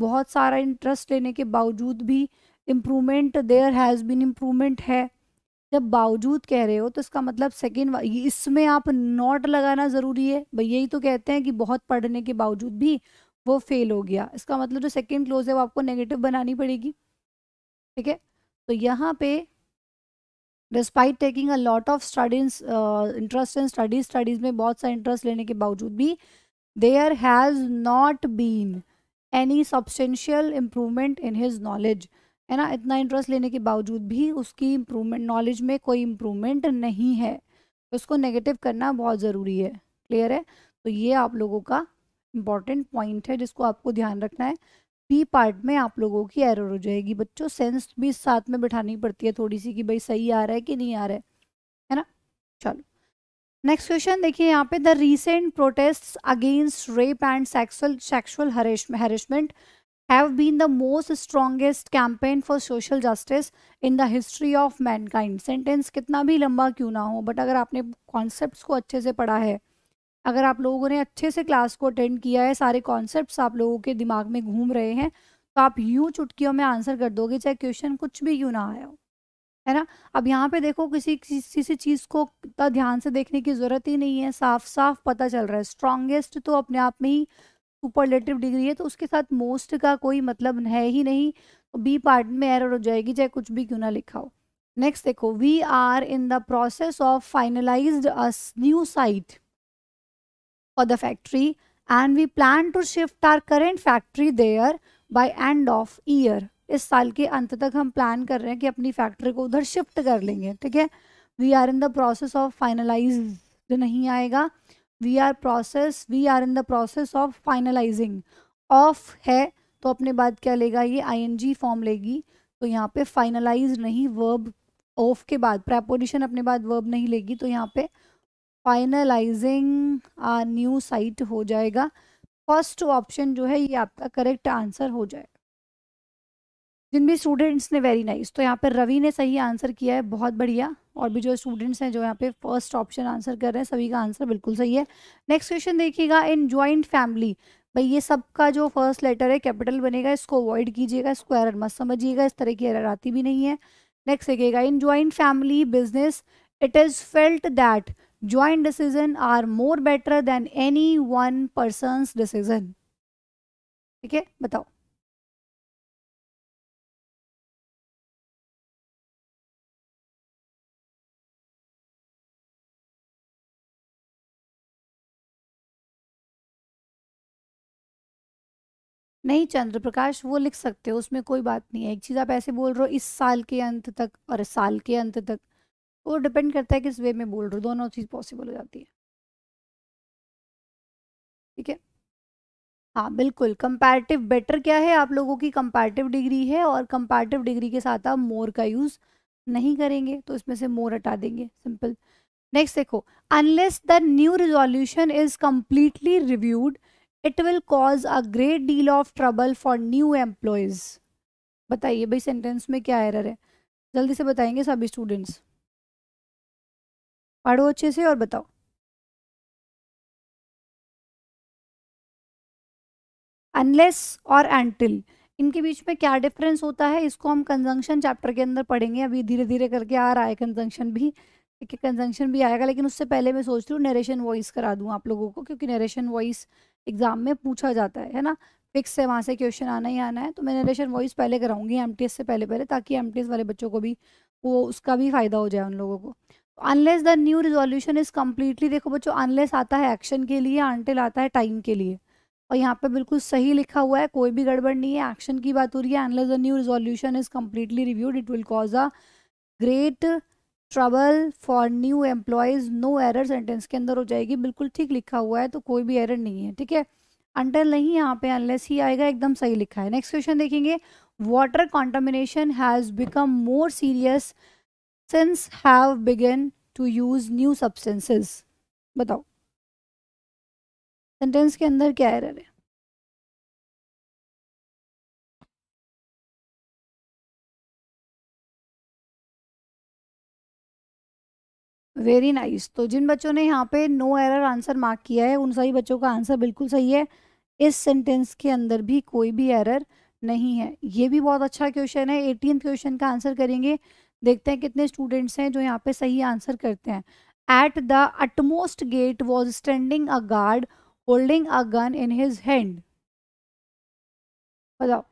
B: बहुत सारा इंटरेस्ट लेने के बावजूद भी improvement there has been improvement है जब बावजूद कह रहे हो तो इसका मतलब सेकेंड इसमें आप नॉट लगाना ज़रूरी है भाई यही तो कहते हैं कि बहुत पढ़ने के बावजूद भी वो फेल हो गया इसका मतलब जो सेकेंड क्लोज है वो आपको नेगेटिव बनानी पड़ेगी ठीक है तो यहाँ पे despite taking a lot of studies interest in studies studies में बहुत सा इंटरेस्ट लेने के बावजूद भी there has not been any substantial improvement in his knowledge है ना इतना इंटरेस्ट लेने के बावजूद भी उसकी इम्प्रूवमेंट नॉलेज में कोई इम्प्रूवमेंट नहीं है उसको नेगेटिव करना बहुत ज़रूरी है क्लियर है तो ये आप लोगों का इम्पॉर्टेंट पॉइंट है जिसको आपको ध्यान रखना है बी पार्ट में आप लोगों की एरर हो जाएगी बच्चों सेंस भी साथ में बिठानी पड़ती है थोड़ी सी कि भाई सही आ रहा है कि नहीं आ रहा है है ना चलो नेक्स्ट क्वेश्चन देखिए यहाँ पे the recent protest against rape and sexual sexual harassment have been the most strongest campaign for social justice in the history of mankind. Sentence कितना भी लंबा क्यों ना हो बट अगर आपने कॉन्सेप्ट को अच्छे से पढ़ा है अगर आप लोगों ने अच्छे से क्लास को अटेंड किया है सारे कॉन्सेप्ट आप लोगों के दिमाग में घूम रहे हैं तो आप यूं चुटकियों में आंसर कर दोगे चाहे क्वेश्चन कुछ भी क्यों ना आया हो है ना अब यहाँ पे देखो किसी किसी चीज़ को ध्यान से देखने की ज़रूरत ही नहीं है साफ साफ पता चल रहा है स्ट्रॉन्गेस्ट तो अपने आप में ही सुपरलेटिव डिग्री है तो उसके साथ मोस्ट का कोई मतलब है ही नहीं तो बी पार्ट में एरर हो जाएगी चाहे कुछ भी क्यों ना लिखा हो नेक्स्ट देखो we are in the process of finalize new site for the factory and we plan to shift our current factory there by end of year इस साल के अंत तक हम प्लान कर रहे हैं कि अपनी फैक्ट्री को उधर शिफ्ट कर लेंगे ठीक है we are in the process of finalize नहीं आएगा we are process we are in the process of finalizing of है तो अपने बाद क्या लेगा ये जी फॉर्म लेगी तो यहाँ पे फाइनलाइज नहीं वर्ब ऑफ के बाद प्रेपोजिशन अपने बाद वर्ब नहीं लेगी तो यहाँ पे फाइनलाइजिंग आ न्यू साइट हो जाएगा फर्स्ट ऑप्शन जो है ये आपका करेक्ट आंसर हो जाएगा जिनमें स्टूडेंट्स ने वेरी नाइस तो यहाँ पर रवि ने सही आंसर किया है बहुत बढ़िया और भी जो स्टूडेंट्स हैं जो यहाँ पे फर्स्ट ऑप्शन आंसर कर रहे हैं सभी का आंसर बिल्कुल सही है नेक्स्ट क्वेश्चन देखिएगा इन ज्वाइंट फैमिली भाई ये सब का जो फर्स्ट लेटर है कैपिटल बनेगा इसको अवॉइड कीजिएगा इसको एरर मत समझिएगा इस तरह की एरर आती भी नहीं है नेक्स्ट देखिएगा in joint family business it is felt that joint decision
A: are more better than any one person decision ठीक है बताओ नहीं चंद्र प्रकाश वो लिख सकते हो उसमें कोई बात नहीं है एक चीज़ आप ऐसे बोल रहे हो इस साल के अंत
B: तक और इस साल के अंत तक वो डिपेंड करता है किस वे में बोल रहे हो दोनों चीज़ पॉसिबल हो जाती है ठीक है हाँ बिल्कुल कंपैरेटिव बेटर क्या है आप लोगों की कंपैरेटिव डिग्री है और कंपैरेटिव डिग्री के साथ आप मोर का यूज़ नहीं करेंगे तो इसमें से मोर हटा देंगे सिंपल नेक्स्ट देखो unless the new resolution is completely reviewed it will cause a great deal of trouble for new employees बताइए भाई सेंटेंस में क्या एरर है
A: जल्दी से बताएंगे सभी स्टूडेंट्स पढ़ो अच्छे से और बताओ अनलेस और एंटिल इनके बीच में क्या डिफरेंस होता है इसको हम कंजंक्शन चैप्टर के अंदर पढ़ेंगे
B: अभी धीरे धीरे करके आ रहा है कंजंक्शन भी ठीक है कंजंक्शन भी आएगा लेकिन उससे पहले मैं सोच रही हूँ नरेशन वॉइस करा दूँ आप लोगों को क्योंकि नरेशन वॉइस voice... एग्जाम में पूछा जाता है है ना फिक्स है वहाँ से क्वेश्चन आना ही आना है तो मैं नरेशन वॉइस पहले कराऊंगी एम से पहले पहले ताकि एम वाले बच्चों को भी वो उसका भी फ़ायदा हो जाए उन लोगों को unless the new resolution is completely देखो बच्चों अनलेस आता है एक्शन के लिए अनटिल आता है टाइम के लिए और यहाँ पे बिल्कुल सही लिखा हुआ है कोई भी गड़बड़ नहीं है एक्शन की बात हो रही है unless the new resolution is completely reviewed it will cause a great trouble for new employees no error sentence के अंदर हो जाएगी बिल्कुल ठीक लिखा हुआ है तो कोई भी एरर नहीं है ठीक है अंडर नहीं यहाँ पे अनलेस ही आएगा एकदम सही लिखा है नेक्स्ट क्वेश्चन देखेंगे water contamination has become more serious
A: since have begun to use new substances बताओ सेंटेंस के अंदर क्या एरर है वेरी नाइस तो जिन बच्चों ने यहाँ पे
B: नो एरर आंसर मार्क किया है उन सभी बच्चों का आंसर बिल्कुल सही है इस सेंटेंस के अंदर भी कोई भी एरर नहीं है ये भी बहुत अच्छा क्वेश्चन है एटीन क्वेश्चन का आंसर करेंगे देखते हैं कितने स्टूडेंट्स हैं जो यहाँ पे सही आंसर करते हैं at the utmost
A: gate was standing a guard holding a gun in his hand बताओ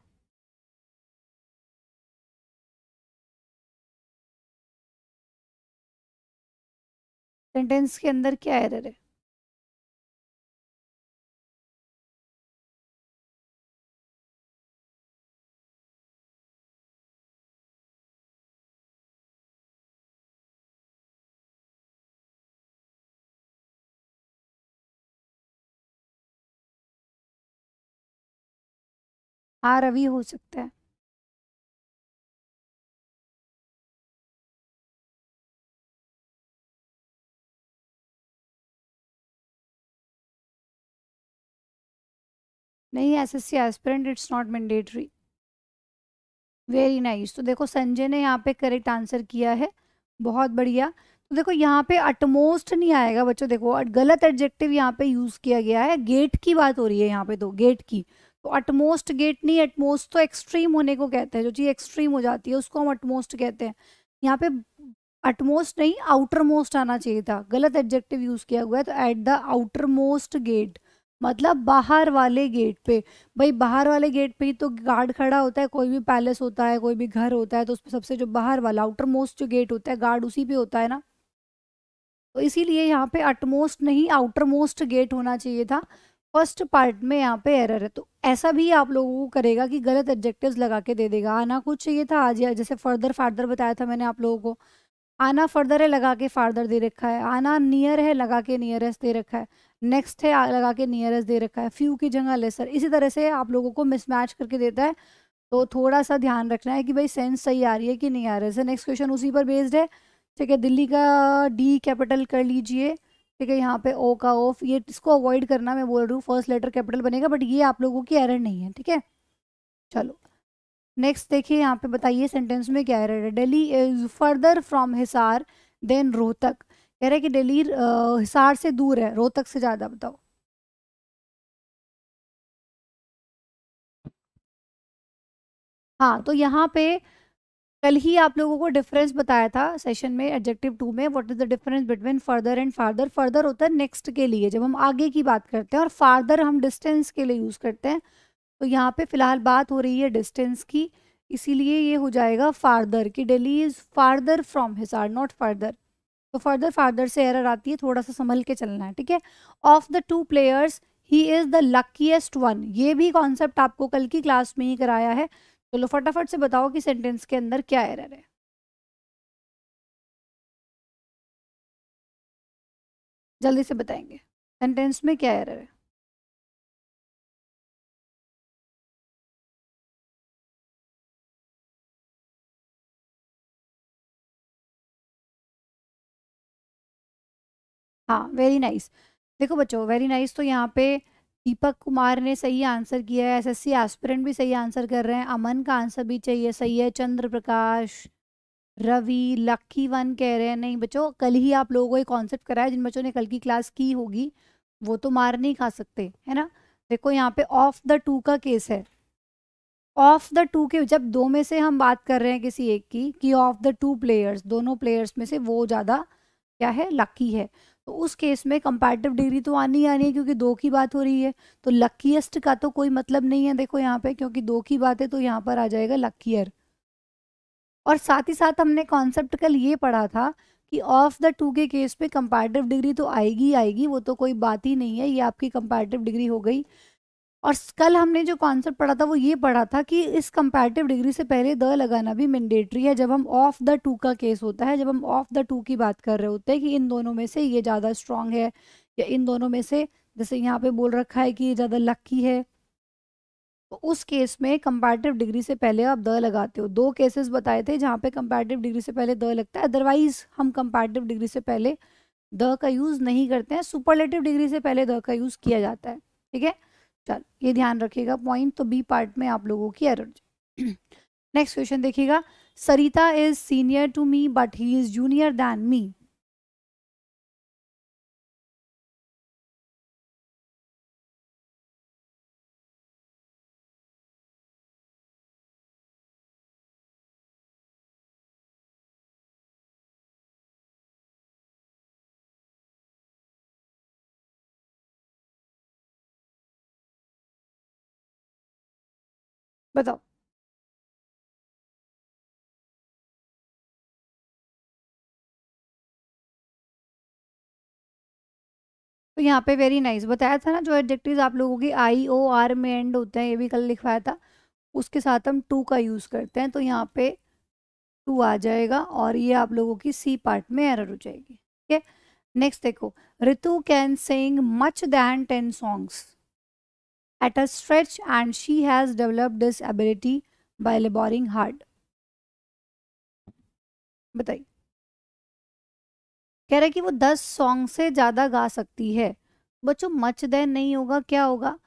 A: सेंटेंस के अंदर क्या एरर है हाँ रवि हो सकता है नहीं S S C aspirant it's not mandatory very nice तो देखो संजय ने यहाँ पे करेक्ट
B: आंसर किया है बहुत बढ़िया तो देखो यहाँ पे अटमोस्ट नहीं आएगा बच्चों देखो गलत एडजेक्टिव यहाँ पे यूज़ किया गया है गेट की बात हो रही है यहाँ पे तो गेट की तो अटमोस्ट गेट नहीं अटमोस्ट तो एक्सट्रीम होने को कहते हैं जो चीज़ एक्सट्रीम हो जाती है उसको हम अटमोस्ट कहते हैं यहाँ पे अटमोस्ट नहीं आउटर मोस्ट आना चाहिए था गलत एडजेक्टिव यूज़ किया हुआ है तो at the outermost gate मतलब बाहर वाले गेट पे भाई बाहर वाले गेट पे ही तो गार्ड खड़ा होता है कोई भी पैलेस होता है कोई भी घर होता है तो उस पर सबसे जो बाहर वाला आउटर मोस्ट जो गेट होता है गार्ड उसी पे होता है ना तो इसीलिए यहाँ पे अटमोस्ट नहीं आउटर मोस्ट गेट होना चाहिए था फर्स्ट पार्ट में यहाँ पे एरर है तो ऐसा भी आप लोगों को करेगा कि गलत एडजेक्टिव्स लगा के दे देगा आना कुछ चाहिए था आज या जैसे फर्दर फार्दर बताया था मैंने आप लोगों को आना फर्दर है लगा के फार्दर दे रखा है आना नियर है लगा के नियरेस्ट दे रखा है नेक्स्ट है लगा के नियरेस्ट दे रखा है फ्यू की जगह लेसर इसी तरह से आप लोगों को मिसमैच करके देता है तो थोड़ा सा ध्यान रखना है कि भाई सेंस सही आ रही है कि नहीं आ रही है नेक्स्ट क्वेश्चन उसी पर बेस्ड है ठीक है दिल्ली का डी कैपिटल कर लीजिए ठीक है यहाँ पे ओ का ऑफ ये इसको अवॉइड करना मैं बोल रही हूँ फर्स्ट लेटर कैपिटल बनेगा बट ये आप लोगों की एरर नहीं है ठीक है चलो नेक्स्ट देखिए यहाँ पे बताइए सेंटेंस में क्या एरर है Delhi is further from Hisar than Rohtak कह रहे हैं कि दिल्ली हिसार से दूर
A: है रोहतक से ज़्यादा बताओ हाँ तो यहाँ पे कल ही आप लोगों को
B: डिफरेंस बताया था सेशन में एडजेक्टिव टू में what is the difference between further and farther further होता है नेक्स्ट के लिए जब हम आगे की बात करते हैं और फार्दर हम डिस्टेंस के लिए यूज़ करते हैं तो यहाँ पे फिलहाल बात हो रही है डिस्टेंस की इसीलिए ये हो जाएगा फार्दर कि Delhi is farther from Hisar not farther तो फर्दर फादर से एरर आती है थोड़ा सा संभल के चलना है ठीक है of the two players he is the luckiest one ये भी कॉन्सेप्ट आपको
A: कल की क्लास में ही कराया है चलो तो फटाफट से बताओ कि सेंटेंस के अंदर क्या एरर है जल्दी से बताएंगे सेंटेंस में क्या एरर है हाँ वेरी नाइस देखो बच्चों वेरी नाइस तो यहाँ पे दीपक कुमार ने सही आंसर किया है एसएससी
B: एस्पिरेंट भी सही आंसर कर रहे हैं अमन का आंसर भी चाहिए सही है चंद्र प्रकाश रवि लक्की वन कह रहे हैं नहीं बच्चों कल ही आप लोगों को एक कॉन्सेप्ट कराया जिन बच्चों ने कल की क्लास की होगी वो तो मार नहीं खा सकते है ना देखो यहाँ पे ऑफ द टू का केस है ऑफ द टू के जब दो में से हम बात कर रहे हैं किसी एक की कि ऑफ द टू प्लेयर्स दोनों प्लेयर्स में से वो ज़्यादा क्या है लकी है तो उस केस में कंपैरेटिव डिग्री तो आनी ही आनी है क्योंकि दो की बात हो रही है तो लक्कीस्ट का तो कोई मतलब नहीं है देखो यहाँ पे क्योंकि दो की बात है तो यहाँ पर आ जाएगा लक्कीयर और साथ ही साथ हमने कॉन्सेप्ट कल ये पढ़ा था कि ऑफ द टू के केस पे कंपैरेटिव डिग्री तो आएगी आएगी वो तो कोई बात ही नहीं है ये आपकी कंपैरेटिव डिग्री हो गई और कल हमने जो कॉन्सेप्ट पढ़ा था वो ये पढ़ा था कि इस कंपैरेटिव डिग्री से पहले द लगाना भी मैंडेटरी है जब हम ऑफ द टू का केस होता है जब हम ऑफ द टू की बात कर रहे होते हैं कि इन दोनों में से ये ज़्यादा स्ट्रांग है या इन दोनों में से जैसे यहाँ पे बोल रखा है कि ये ज़्यादा लक्की है तो उस केस में कंपैरेटिव डिग्री से पहले आप द लगाते हो दो केसेस बताए थे जहाँ पे कंपैरेटिव डिग्री से पहले द लगता है अदरवाइज हम कंपैरेटिव डिग्री से पहले द का यूज़ नहीं करते हैं सुपरलेटिव डिग्री से पहले द का यूज़ किया जाता है ठीक है स्टार ये ध्यान रखिएगा पॉइंट तो बी पार्ट में आप लोगों की एरर नेक्स्ट क्वेश्चन देखिएगा Sarita is senior
A: to me but he is junior than me बताओ uh तो यहाँ पे वेरी नाइस nice. बताया था ना जो एडजेक्टिव आप लोगों की आई ओ आर में एंड होते हैं ये भी कल लिखवाया
B: था उसके साथ हम टू का यूज़ करते हैं तो यहाँ पे टू आ जाएगा और ये आप लोगों की सी पार्ट में एरर हो जाएगी ठीक है नेक्स्ट देखो Ritu can sing much than ten songs at a stretch and she has developed this ability by laboring hard. बताइए कह रहा है कि वो दस सॉन्ग से ज़्यादा गा सकती है बच्चों मच देन नहीं होगा क्या होगा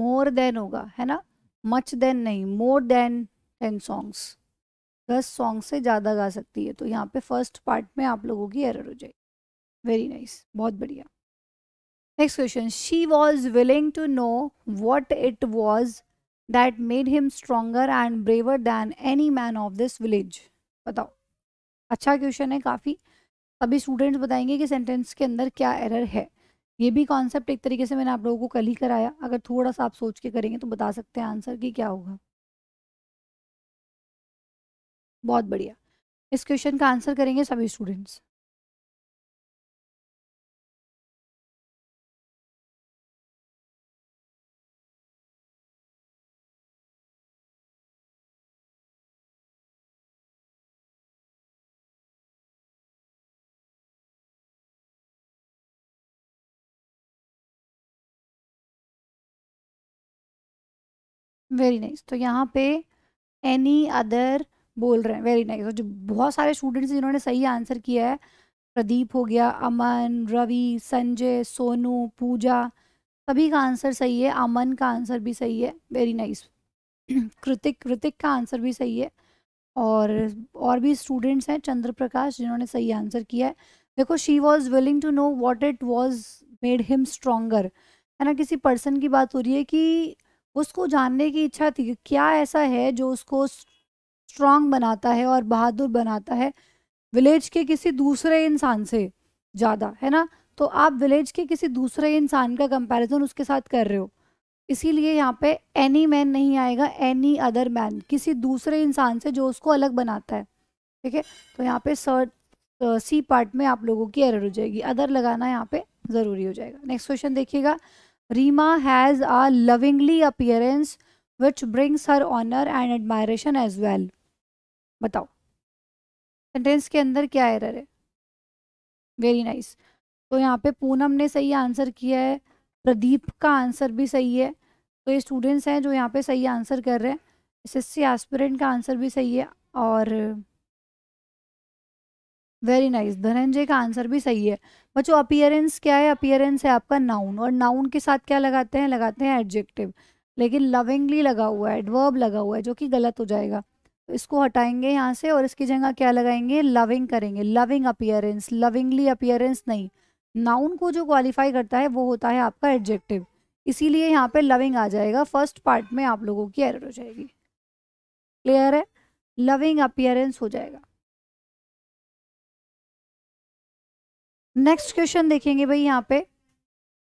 B: मोर देन होगा है ना मच देन नहीं मोर देन टेन सॉन्ग्स दस सॉन्ग से ज़्यादा गा सकती है तो यहाँ पे फर्स्ट पार्ट में आप लोगों की एरर हो जाएगी वेरी नाइस nice, बहुत बढ़िया next question she was willing to know what it was that made him stronger and braver than any man of this village बताओ अच्छा क्वेश्चन है काफ़ी सभी स्टूडेंट्स बताएंगे कि सेंटेंस के अंदर क्या एरर है ये भी कॉन्सेप्ट एक तरीके से मैंने आप लोगों को कल ही कराया अगर थोड़ा सा आप सोच के करेंगे तो बता सकते हैं आंसर कि क्या
A: होगा बहुत बढ़िया इस क्वेश्चन का आंसर करेंगे सभी स्टूडेंट्स वेरी नाइस तो यहाँ पे एनी अदर बोल रहे हैं वेरी नाइस और जो बहुत सारे स्टूडेंट्स
B: जिन्होंने सही आंसर किया है प्रदीप हो गया अमन रवि संजय सोनू पूजा सभी का आंसर सही है अमन का आंसर भी सही है वेरी नाइस कृतिक कृतिक का आंसर भी सही है और और भी स्टूडेंट्स हैं चंद्र प्रकाश जिन्होंने सही आंसर किया है देखो she was willing to know what it was made him stronger है ना किसी पर्सन की बात हो रही है कि उसको जानने की इच्छा थी क्या ऐसा है जो उसको स्ट्रांग बनाता है और बहादुर बनाता है विलेज के किसी दूसरे इंसान से ज़्यादा है ना तो आप विलेज के किसी दूसरे इंसान का कंपैरिजन उसके साथ कर रहे हो इसीलिए यहाँ पे एनी मैन नहीं आएगा एनी अदर मैन किसी दूसरे इंसान से जो उसको अलग बनाता है ठीक है तो यहाँ पे सर्ट सी पार्ट में आप लोगों की एरर हो जाएगी अदर लगाना यहाँ पे ज़रूरी हो जाएगा नेक्स्ट क्वेश्चन देखिएगा Rima has a lovingly appearance which brings her honor and admiration as well. बताओ सेंटेंस के अंदर क्या एरर है वेरी नाइस nice. तो यहाँ पे पूनम ने सही आंसर किया है प्रदीप का आंसर भी सही है तो ये स्टूडेंट्स हैं जो यहाँ पे सही आंसर कर रहे हैं एस एस सी का आंसर भी सही है और वेरी नाइस धनंजय का आंसर भी सही है बच्चों अपियरेंस क्या है अपियरेंस है आपका नाउन और नाउन के साथ क्या लगाते हैं लगाते हैं एडजेक्टिव लेकिन लविंगली लगा हुआ है एडवर्ब लगा हुआ है जो कि गलत हो जाएगा तो इसको हटाएंगे यहाँ से और इसकी जगह क्या लगाएंगे लविंग करेंगे लविंग अपियरेंस लविंगली अपियरेंस नहीं नाउन को जो क्वालिफाई करता है वो होता है आपका एडजेक्टिव इसीलिए यहाँ पे लविंग आ जाएगा फर्स्ट पार्ट में आप लोगों की एरर
A: हो जाएगी क्लियर है लविंग अपियरेंस हो जाएगा नेक्स्ट क्वेश्चन देखेंगे भाई यहाँ पे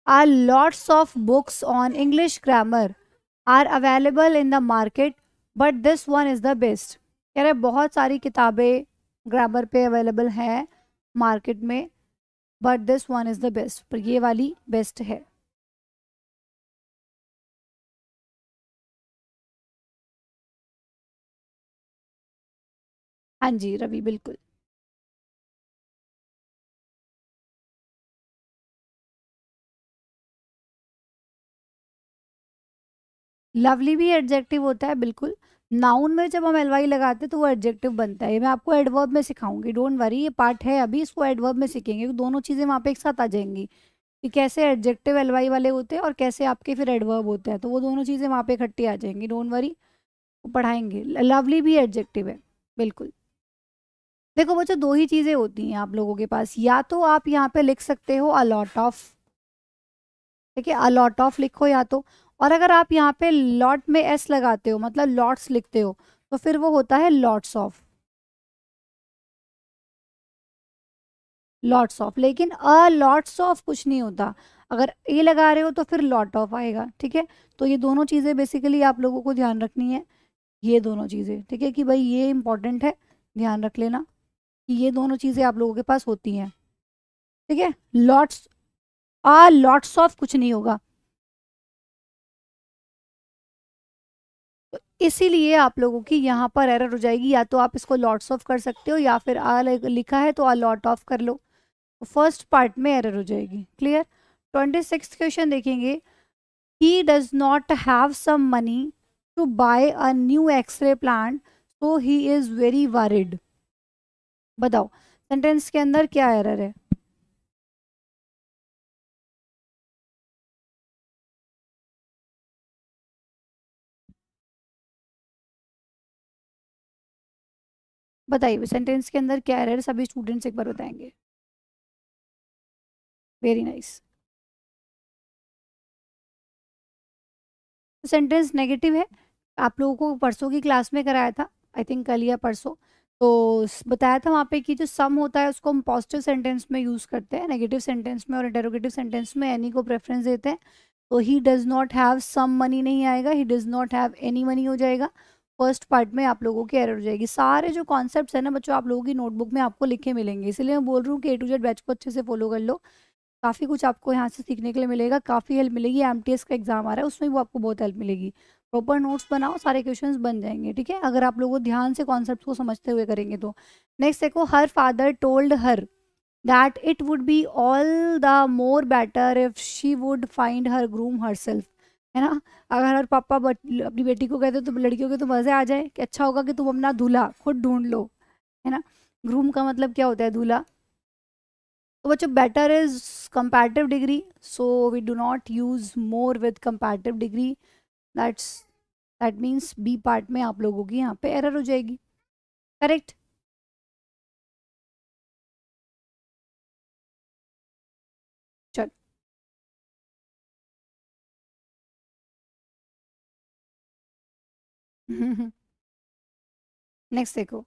A: are lots of books on English grammar are available in the
B: market but this one is the best कह रहे बहुत सारी किताबें ग्रामर
A: पे अवेलेबल हैं मार्केट में but this one is the best पर ये वाली बेस्ट है हाँ जी रवि बिल्कुल लवली भी एडजेक्टिव होता है बिल्कुल नाउन में जब हम एलवाई लगाते हैं तो वो एडजेक्टिव बनता है मैं आपको एडवर्ब में सिखाऊंगी
B: डोंट वरी ये पार्ट है अभी इसको एडवर्ब में सीखेंगे दोनों चीज़ें वहाँ पे एक साथ आ जाएंगी कि कैसे एडजेक्टिव एलवाई वाले होते हैं और कैसे आपके फिर एडवर्ब होते हैं तो वो दोनों चीज़ें वहाँ पे इकट्ठी आ जाएंगी डोंट वरी पढ़ाएंगे लवली भी एडजेक्टिव है बिल्कुल देखो बच्चों दो ही चीज़ें होती हैं आप लोगों के पास या तो आप यहाँ पे लिख सकते हो अलॉट ऑफ ठीक है अलॉट ऑफ लिखो या तो और अगर आप यहाँ पे लॉट में एस लगाते हो मतलब लॉट्स लिखते हो तो फिर वो होता है लॉट्स ऑफ लॉट्स ऑफ लेकिन अ लॉट्स ऑफ कुछ नहीं होता अगर ए लगा रहे हो तो फिर लॉट ऑफ आएगा ठीक है तो ये दोनों चीज़ें बेसिकली आप लोगों को ध्यान रखनी है ये दोनों चीज़ें ठीक है कि भाई ये इम्पॉर्टेंट है ध्यान रख लेना कि
A: ये दोनों चीज़ें आप लोगों के पास होती हैं ठीक है लॉट्स आ लॉट्स ऑफ कुछ नहीं होगा
B: इसीलिए आप लोगों की यहाँ पर एरर हो जाएगी या तो आप इसको लॉट्स ऑफ कर सकते हो या फिर आ लिखा है तो आ लॉट ऑफ कर लो फर्स्ट पार्ट में एरर हो जाएगी क्लियर ट्वेंटी सिक्स क्वेश्चन देखेंगे he does not have some money to buy a new x-ray plant so he is very worried
A: बताओ सेंटेंस के अंदर क्या एरर है बताइए सेंटेंस के अंदर क्या एरर सभी स्टूडेंट्स एक बार बताएंगे वेरी नाइस सेंटेंस नेगेटिव है
B: आप लोगों को परसों की क्लास में कराया था आई थिंक कल या परसों तो बताया था वहाँ पे कि जो सम होता है उसको हम पॉजिटिव सेंटेंस में यूज़ करते हैं नेगेटिव सेंटेंस में और इंटेरोगेटिव सेंटेंस में एनी को प्रेफरेंस देते हैं तो he does not have some money नहीं आएगा he does not have any money हो जाएगा फर्स्ट पार्ट में आप लोगों की एरर हो जाएगी सारे जो कॉन्सेप्ट है ना बच्चों आप लोगों की नोटबुक में आपको लिखे मिलेंगे इसलिए मैं बोल रहा हूँ कि ए टू जेड बैच को अच्छे से फॉलो कर लो काफ़ी कुछ आपको यहाँ से सीखने के लिए मिलेगा काफ़ी हेल्प मिलेगी एम का एग्जाम आ रहा है उसमें वो आपको बहुत हेल्प मिलेगी प्रॉपर नोट्स बनाओ सारे क्वेश्चंस बन जाएंगे ठीक है अगर आप लोगों ध्यान से कॉन्सेप्ट को समझते हुए करेंगे तो नेक्स्ट देखो her father told her that it would be all the more better if she would find her groom herself है ना अगर हर पापा बट, अपनी बेटी को कहते तो लड़कियों के तो मज़े आ जाए कि अच्छा होगा कि तुम अपना दूल्हा खुद ढूंढ लो है ना ग्रूम का मतलब क्या होता है दूल्हा तो बच्चों better is comparative degree so we do not use more with comparative degree that's that means
A: B part में आप लोगों की यहाँ पे एरर हो जाएगी करेक्ट नेक्स्ट देखो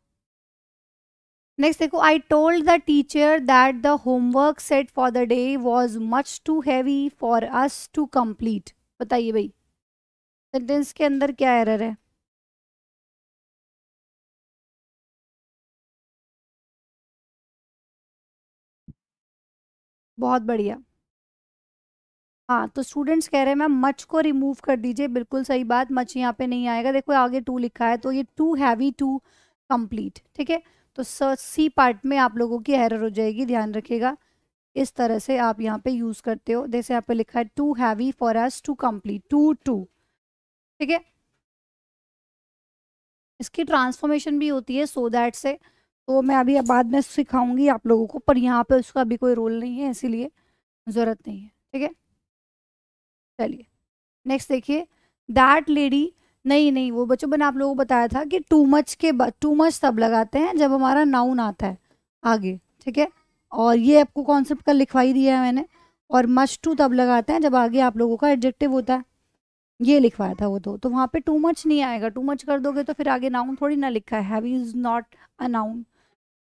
A: नेक्स्ट देखो
B: I told the teacher that the homework set for the day was much too heavy
A: for us to complete बताइए भाई सेंटेंस के अंदर क्या एरर है बहुत बढ़िया हाँ तो स्टूडेंट्स कह रहे हैं मैम मच को रिमूव कर दीजिए बिल्कुल सही बात मच यहाँ पे नहीं आएगा
B: देखो आगे टू लिखा है तो ये टू हैवी टू कंप्लीट ठीक है तो सी पार्ट में आप लोगों की हैरर हो जाएगी ध्यान रखिएगा इस तरह से आप यहाँ पे यूज़ करते हो जैसे यहाँ पे लिखा है too heavy for us to complete too too ठीक है इसकी ट्रांसफॉर्मेशन भी होती है सो so दैट से तो मैं अभी बाद में सिखाऊंगी आप लोगों को पर यहाँ पे उसका अभी कोई रोल नहीं है इसीलिए ज़रूरत नहीं है ठीक है चलिए नेक्स्ट देखिए दैट लेडी नहीं नहीं वो बच्चों मैंने आप लोगों को बताया था कि टू मच के टू मच तब लगाते हैं जब हमारा नाउन आता है आगे ठीक है और ये आपको कॉन्सेप्ट का लिखवाई दिया है मैंने और मच टू तब लगाते हैं जब आगे आप लोगों का एडजेक्टिव होता है ये लिखवाया था वो तो तो वहाँ पे टू मच नहीं आएगा टू मच कर दोगे तो फिर आगे नाउन थोड़ी ना लिखा है heavy is not a noun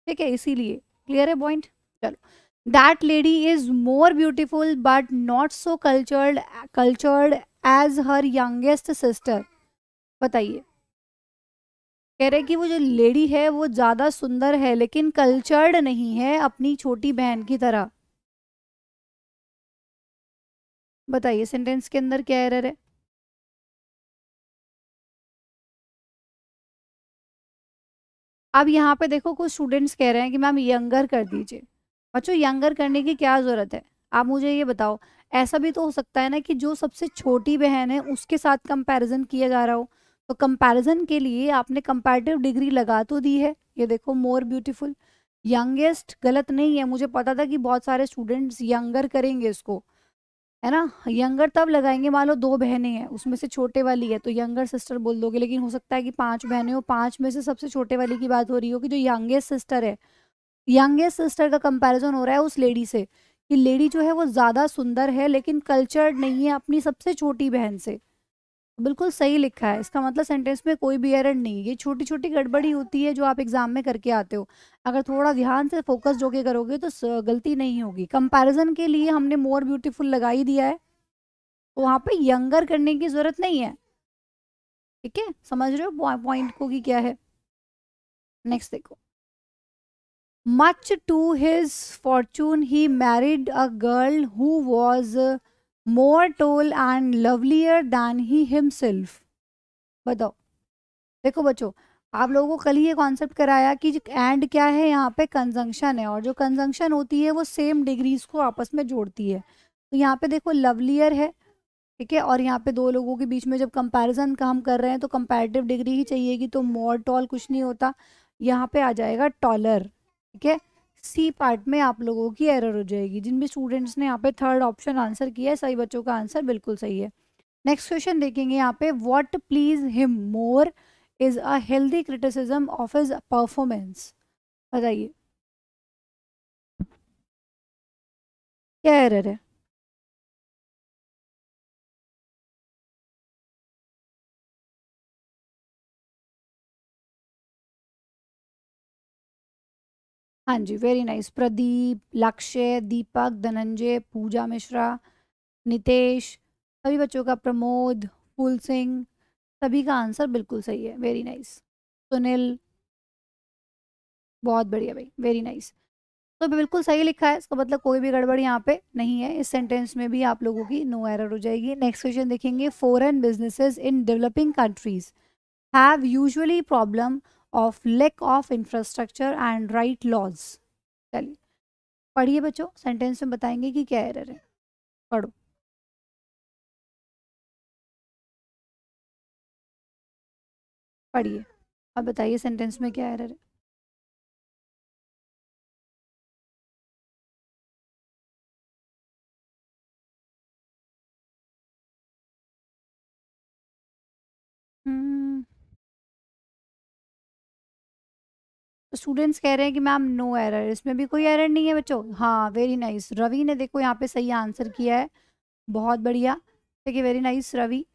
B: ठीक है इसीलिए क्लियर है पॉइंट चलो that lady is more beautiful but not so cultured cultured as her youngest sister बताइए कह रहे कि वो जो लेडी है वो ज़्यादा सुंदर है लेकिन कल्चर्ड
A: नहीं है अपनी छोटी बहन की तरह बताइए सेंटेंस के अंदर क्या एरर है अब यहाँ पे देखो कुछ स्टूडेंट्स कह रहे हैं कि मैम
B: यंगर कर दीजिए बच्चों यंगर करने की क्या ज़रूरत है आप मुझे ये बताओ ऐसा भी तो हो सकता है ना कि जो सबसे छोटी बहन है उसके साथ कंपैरिजन किया जा रहा हो तो कंपैरिजन के लिए आपने कंपेरेटिव डिग्री लगा तो दी है ये देखो मोर ब्यूटीफुल यंगेस्ट गलत नहीं है मुझे पता था कि बहुत सारे स्टूडेंट्स यंगर करेंगे इसको है ना यंगर तब लगाएंगे मान लो दो बहनें हैं उसमें से छोटे वाली है तो यंगर सिस्टर बोल दोगे लेकिन हो सकता है कि पांच बहनें हो पांच में से सबसे छोटे वाली की बात हो रही हो कि जो यंगेस्ट सिस्टर है यंगेस्ट सिस्टर का कंपैरिजन हो रहा है उस लेडी से कि लेडी जो है वो ज़्यादा सुंदर है लेकिन कल्चर्ड नहीं है अपनी सबसे छोटी बहन से बिल्कुल सही लिखा है इसका मतलब सेंटेंस में कोई भी एरर नहीं ये छोटी छोटी गड़बड़ी होती है जो आप एग्जाम में करके आते हो अगर थोड़ा ध्यान से फोकस जो के करोगे तो गलती नहीं होगी कंपैरिजन के लिए हमने मोर ब्यूटीफुल लगा ही दिया
A: है तो वहाँ पे यंगर करने की ज़रूरत नहीं है ठीक है समझ रहे हो पॉइंट को कि क्या है नेक्स्ट देखो
B: to his fortune he married a girl who was more tall and lovelier than he himself बताओ देखो बच्चो आप लोगों को कल ही ये कॉन्सेप्ट कराया कि एंड क्या है यहाँ पे कंजंक्शन है और जो कंजंक्शन होती है वो सेम डिग्रीज को आपस में जोड़ती है तो यहाँ पे देखो लवलियर है ठीक है और यहाँ पे दो लोगों के बीच में जब कंपैरिजन का हम कर रहे हैं तो कंपैरेटिव डिग्री ही चाहिएगी तो मोर टॉल कुछ नहीं होता यहाँ पे आ जाएगा टॉलर ठीक है सी पार्ट में आप लोगों की एरर हो जाएगी जिन भी स्टूडेंट्स ने यहाँ पे थर्ड ऑप्शन आंसर किया है सही बच्चों का आंसर बिल्कुल सही है नेक्स्ट क्वेश्चन देखेंगे यहाँ पे what please him more
A: is a healthy criticism of his performance बताइए क्या एरर है हाँ जी वेरी नाइस प्रदीप लक्ष्य दीपक धनंजय पूजा मिश्रा
B: नितेश सभी बच्चों का प्रमोद फूल सिंह सभी का आंसर बिल्कुल सही है वेरी नाइस सुनील बहुत बढ़िया भाई वेरी नाइस तो बिल्कुल सही लिखा है इसका मतलब कोई भी गड़बड़ यहाँ पे नहीं है इस सेंटेंस में भी आप लोगों की नो एरर हो जाएगी नेक्स्ट क्वेश्चन देखेंगे foreign businesses in developing countries have usually problem of lack of infrastructure and right laws
A: चलिए पढ़िए बच्चों सेंटेंस में बताएंगे कि क्या एरर है पढ़ो पढ़िए अब बताइए सेंटेंस में क्या एरर है स्टूडेंट्स कह रहे हैं कि मैम नो एरर
B: इसमें भी कोई एरर नहीं है बच्चों हाँ वेरी नाइस रवि ने देखो यहाँ पे सही आंसर किया है बहुत बढ़िया ठीक है वेरी नाइस रवि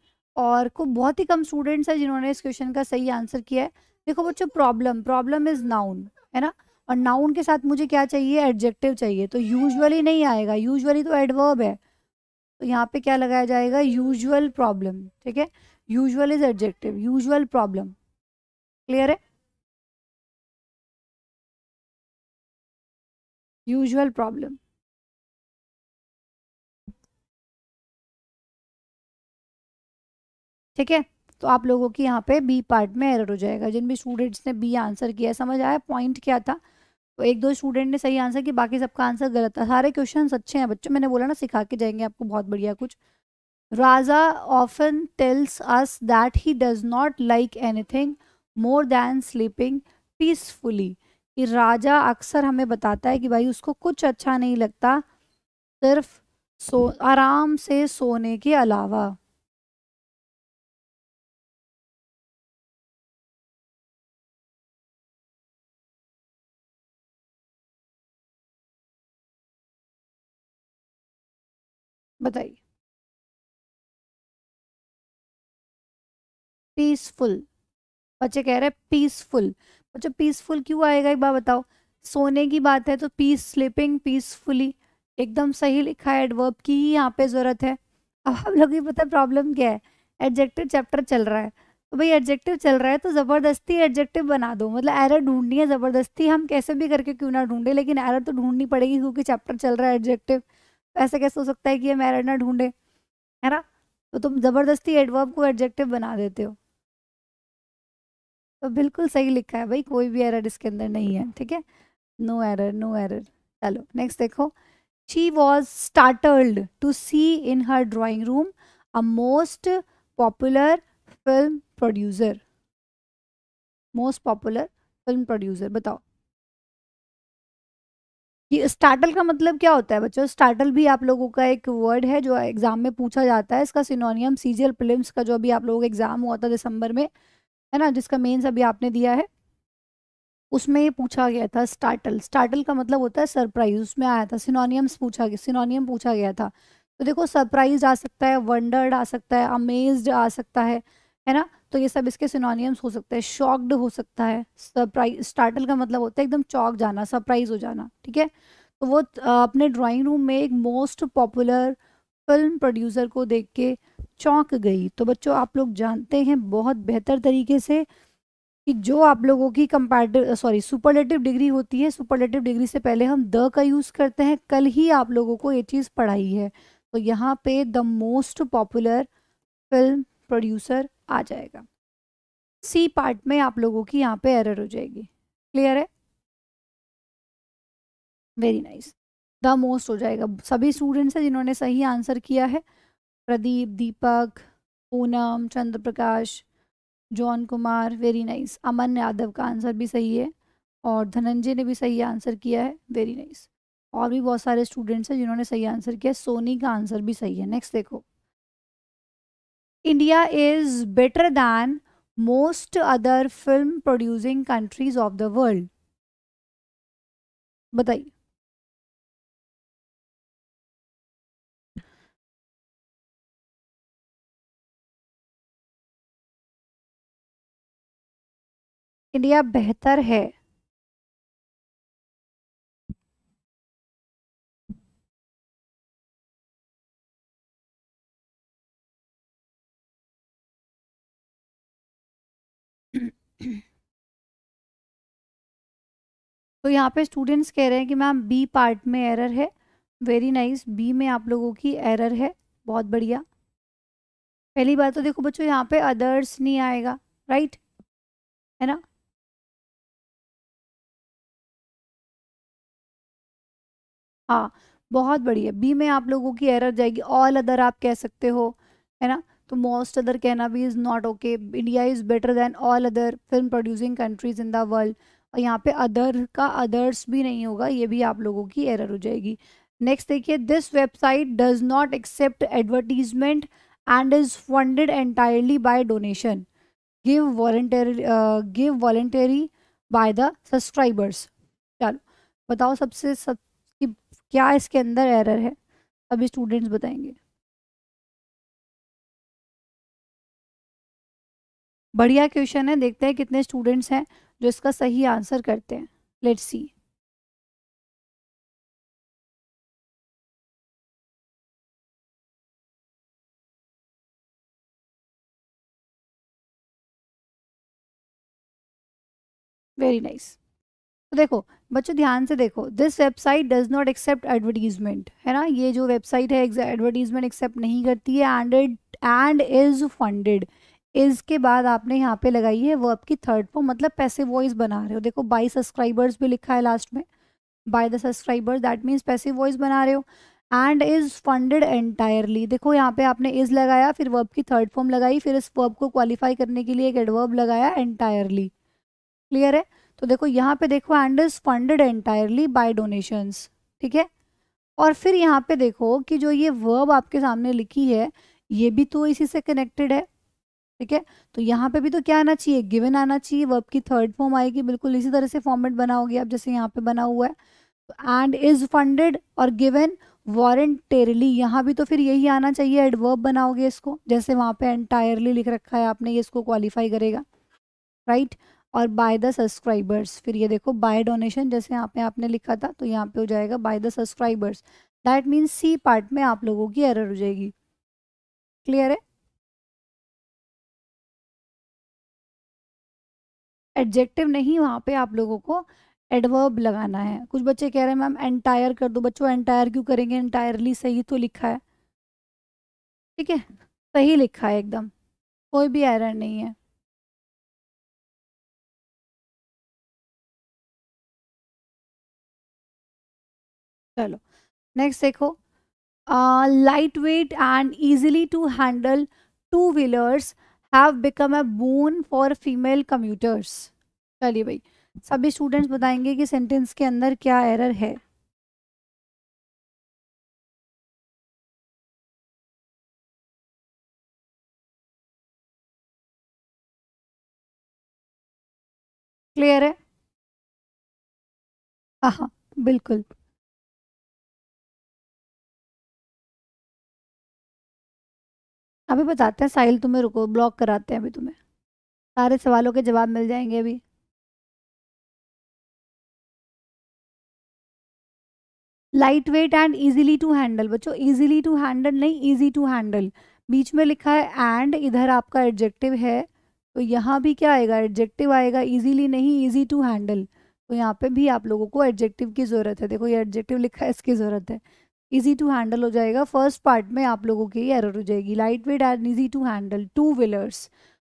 B: और को बहुत ही कम स्टूडेंट्स हैं जिन्होंने इस क्वेश्चन का सही आंसर किया है देखो बच्चों प्रॉब्लम प्रॉब्लम इज़ नाउन है ना और नाउन के साथ मुझे क्या चाहिए एडजेक्टिव चाहिए तो यूजुअली नहीं आएगा यूजुअली तो एडवर्ब है तो
A: यहाँ पे क्या लगाया जाएगा यूजुअल प्रॉब्लम ठीक है usual is adjective usual problem clear है usual problem. ठीक है तो आप लोगों की यहाँ पे बी
B: पार्ट में एरर हो जाएगा जिन भी स्टूडेंट्स ने बी आंसर किया समझ आया पॉइंट क्या था तो एक दो स्टूडेंट ने सही आंसर किया बाकी सबका आंसर गलत था सारे क्वेश्चन अच्छे हैं बच्चों मैंने बोला ना सिखा के जाएंगे आपको बहुत बढ़िया कुछ Raja often tells us that he does not like anything more than sleeping peacefully कि राजा अक्सर हमें बताता है कि भाई उसको कुछ अच्छा नहीं लगता सिर्फ सो आराम
A: से सोने के अलावा बताइए पीसफुल बच्चे कह रहे हैं पीसफुल अच्छा पीसफुल क्यों आएगा एक बार बताओ सोने की
B: बात है तो पीस स्लीपिंग पीसफुली एकदम सही लिखा है एडवर्ब की ही यहाँ पे ज़रूरत है अब हम लोग ये पता प्रॉब्लम क्या है एडजेक्टिव चैप्टर चल रहा है तो भाई एडजेक्टिव चल रहा है तो ज़बरदस्ती एडजेक्टिव बना दो मतलब एरर ढूंढनी है ज़बरदस्ती हम कैसे भी करके क्यों ना ढूंढे लेकिन एरर तो ढूंढनी पड़ेगी क्योंकि चैप्टर चल रहा है एडजेक्टिव तो ऐसा कैसे हो सकता है कि हम एरर ना ढूंढे है ना तो तुम ज़बरदस्ती एडवर्ब को एडजेक्टिव बना देते हो तो बिल्कुल सही लिखा है भाई कोई भी एरर इसके अंदर नहीं है ठीक है नो एरर नो एरर चलो नेक्स्ट देखो she was startled to see in her drawing room a most popular film producer most popular film producer बताओ ये स्टार्टल का मतलब क्या होता है बच्चों स्टार्टल भी आप लोगों का एक वर्ड है जो एग्जाम में पूछा जाता है इसका सिनोनियम सीजियल फिल्म का जो अभी आप लोगों का एग्जाम हुआ था दिसंबर में है ना जिसका मेन्स अभी आपने दिया है उसमें ये पूछा गया था स्टार्टल स्टार्टल का मतलब होता है सरप्राइज उसमें आया था सिनोनियम्स पूछा गया सिनोनियम पूछा गया था तो देखो सरप्राइज आ सकता है वंडर्ड आ सकता है अमेज्ड आ सकता है है ना तो ये सब इसके सिनोनियम्स हो सकते हैं शॉक्ड हो सकता है सरप्राइज स्टार्टल का मतलब होता है एकदम चौक जाना सरप्राइज हो जाना ठीक है तो वो अपने ड्राइंग रूम में एक मोस्ट पॉपुलर फिल्म प्रोड्यूसर को देख के चौंक गई तो बच्चों आप लोग जानते हैं बहुत बेहतर तरीके से कि जो आप लोगों की कंपेटिव सॉरी सुपरलेटिव डिग्री होती है सुपरलेटिव डिग्री से पहले हम द का यूज़ करते हैं कल ही आप लोगों को ये चीज़ पढ़ाई है तो यहाँ पे the most popular film producer आ जाएगा सी पार्ट में आप लोगों की यहाँ पे एरर हो जाएगी क्लियर है वेरी नाइस द मोस्ट हो जाएगा सभी स्टूडेंट्स हैं जिन्होंने सही आंसर किया है Pradeep Deepak Poonam Chandra Prakash John Kumar very nice Aman Yadav का आंसर भी सही है और धनंजय ने भी सही आंसर किया है वेरी नाइस और भी बहुत सारे स्टूडेंट्स हैं जिन्होंने सही आंसर किया सोनी का आंसर भी सही है नेक्स्ट देखो India is better than most
A: other film producing countries of the world बताइए इंडिया बेहतर है तो यहाँ पे स्टूडेंट्स कह
B: रहे हैं कि मैम बी पार्ट में एरर है वेरी नाइस बी में आप लोगों की एरर है
A: बहुत बढ़िया पहली बात तो देखो बच्चों यहाँ पे अदर्स नहीं आएगा राइट है ना हाँ बहुत बढ़िया बी में आप लोगों की एरर जाएगी ऑल अदर
B: आप कह सकते हो है ना तो मोस्ट अदर कहना भी is not okay India is better than all other film producing countries in the world और यहाँ पे अदर का अदर्स भी नहीं होगा ये भी आप लोगों की एरर हो जाएगी नेक्स्ट देखिए this website does not accept advertisement and is funded entirely by donation give voluntarily give voluntarily by the subscribers चलो बताओ
A: सबसे सब क्या इसके अंदर एरर है अभी स्टूडेंट्स बताएंगे बढ़िया क्वेश्चन है देखते हैं कितने स्टूडेंट्स हैं जो इसका सही आंसर करते हैं लेट्स सी नाइस nice तो देखो बच्चों ध्यान से देखो
B: this website does not accept advertisement है ना ये जो वेबसाइट है एडवर्टीजमेंट एक्सेप्ट नहीं करती है and and is funded is के बाद आपने यहाँ पे लगाई है वो आपकी थर्ड फॉर्म मतलब पैसे वॉइस बना रहे हो देखो बाई सब्सक्राइबर्स भी लिखा है लास्ट में by the subscribers that means पैसे वॉइस बना रहे हो एंड इज़ फंडेड एंटायरली देखो यहाँ पे आपने इज़ लगाया फिर वर्ब की थर्ड फॉर्म लगाई फिर इस वर्ब को क्वालिफाई करने के लिए एक एडवर्ब लगाया एंटायरली क्लियर है तो देखो यहाँ पे देखो and is funded entirely by donations ठीक है और फिर यहाँ पे देखो कि जो ये वर्ब आपके सामने लिखी है ये भी तो इसी से कनेक्टेड है ठीक है तो यहाँ पे भी तो क्या आना चाहिए गिवन आना चाहिए वर्ब की थर्ड फॉर्म आएगी बिल्कुल इसी तरह से फॉर्मेट बनाओगे आप जैसे यहाँ पे बना हुआ है एंड इज फंडेड और गिवन वॉरेंटेरली यहाँ भी तो फिर यही आना चाहिए एडवर्ब बनाओगे इसको जैसे वहाँ पे एंटायरली लिख रखा है आपने ये इसको क्वालिफाई करेगा राइट right? और बाय द सब्सक्राइबर्स फिर ये देखो बाय डोनेशन जैसे यहाँ पे आपने लिखा
A: था तो यहाँ पे हो जाएगा by the subscribers that means C part में आप लोगों की एरर हो जाएगी क्लियर है एडजेक्टिव नहीं वहाँ पे आप लोगों को एडवर्ब लगाना है कुछ बच्चे
B: कह रहे हैं मैम एंटायर कर दो बच्चों एंटायर क्यों करेंगे एंटायरली सही तो लिखा है
A: ठीक है सही लिखा है एकदम कोई भी एरर नहीं है चलो नेक्स्ट देखो light weight and
B: easily to handle two wheelers have become a boon for female
A: commuters चलिए भाई सभी स्टूडेंट्स बताएंगे कि सेंटेंस के अंदर क्या एरर है क्लियर है हाँ बिल्कुल अभी बताते हैं साहिल तुम्हें रुको ब्लॉक कराते हैं अभी तुम्हें सारे सवालों के जवाब मिल जाएंगे अभी light weight and easily to handle बच्चों ईजिली टू हैंडल नहीं ईजी
B: टू हैंडल बीच में लिखा है एंड इधर आपका एडजेक्टिव है तो यहाँ भी क्या आएगा एडजेक्टिव आएगा ईजिली नहीं ईजी टू हैंडल तो यहाँ पे भी आप लोगों को एडजेक्टिव की ज़रूरत है देखो ये एडजेक्टिव लिखा है इसकी ज़रूरत है इजी टू हैंडल हो जाएगा फर्स्ट पार्ट में आप लोगों की एरर हो जाएगी light weight and easy to handle two wheelers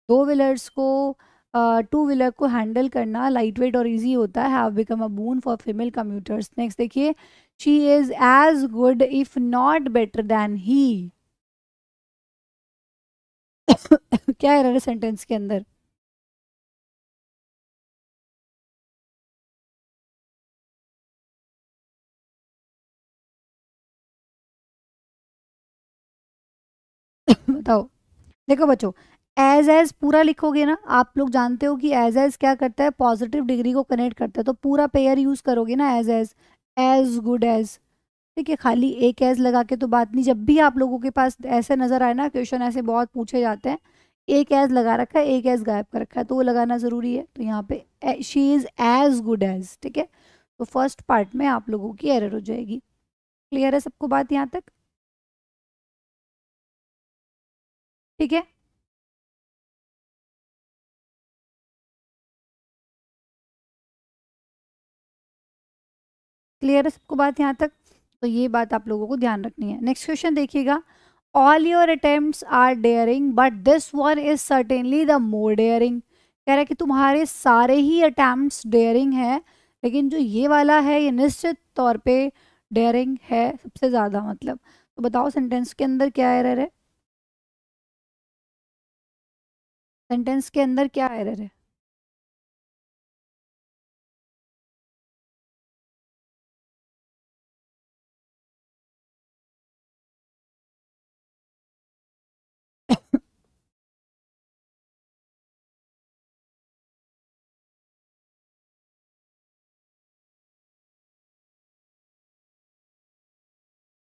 B: दो व्हीलर्स को टू व्हीलर को हैंडल करना लाइट वेट और इजी होता है have become a boon for female commuters next देखिए she is as good if not better than he
A: क्या एरर है सेंटेंस के अंदर बताओ देखो बच्चों एज एज पूरा लिखोगे ना आप लोग जानते
B: हो कि एज एज क्या करता है पॉजिटिव डिग्री को कनेक्ट करता है तो पूरा पेयर यूज़ करोगे ना as as as good as ठीक है खाली एक एज लगा के तो बात नहीं जब भी आप लोगों के पास ऐसे नज़र आए ना क्वेश्चन ऐसे बहुत पूछे जाते हैं एक एज लगा रखा है एक एज गायब कर रखा है तो वो लगाना ज़रूरी है तो यहाँ पे she is as good as ठीक है तो फर्स्ट पार्ट में
A: आप लोगों की एरर हो जाएगी क्लियर है सबको बात यहाँ तक ठीक है क्लियर है सबको बात यहाँ तक तो ये बात आप लोगों को ध्यान रखनी है नेक्स्ट क्वेश्चन देखिएगा
B: all your attempt are daring but this one is certainly the more daring कह रहा है कि तुम्हारे सारे ही अटैम्प्ट डेयरिंग है लेकिन जो ये वाला है ये निश्चित तौर पे डेयरिंग है सबसे ज़्यादा मतलब तो बताओ सेंटेंस के अंदर क्या एरर
A: है सेंटेंस के अंदर क्या एरर है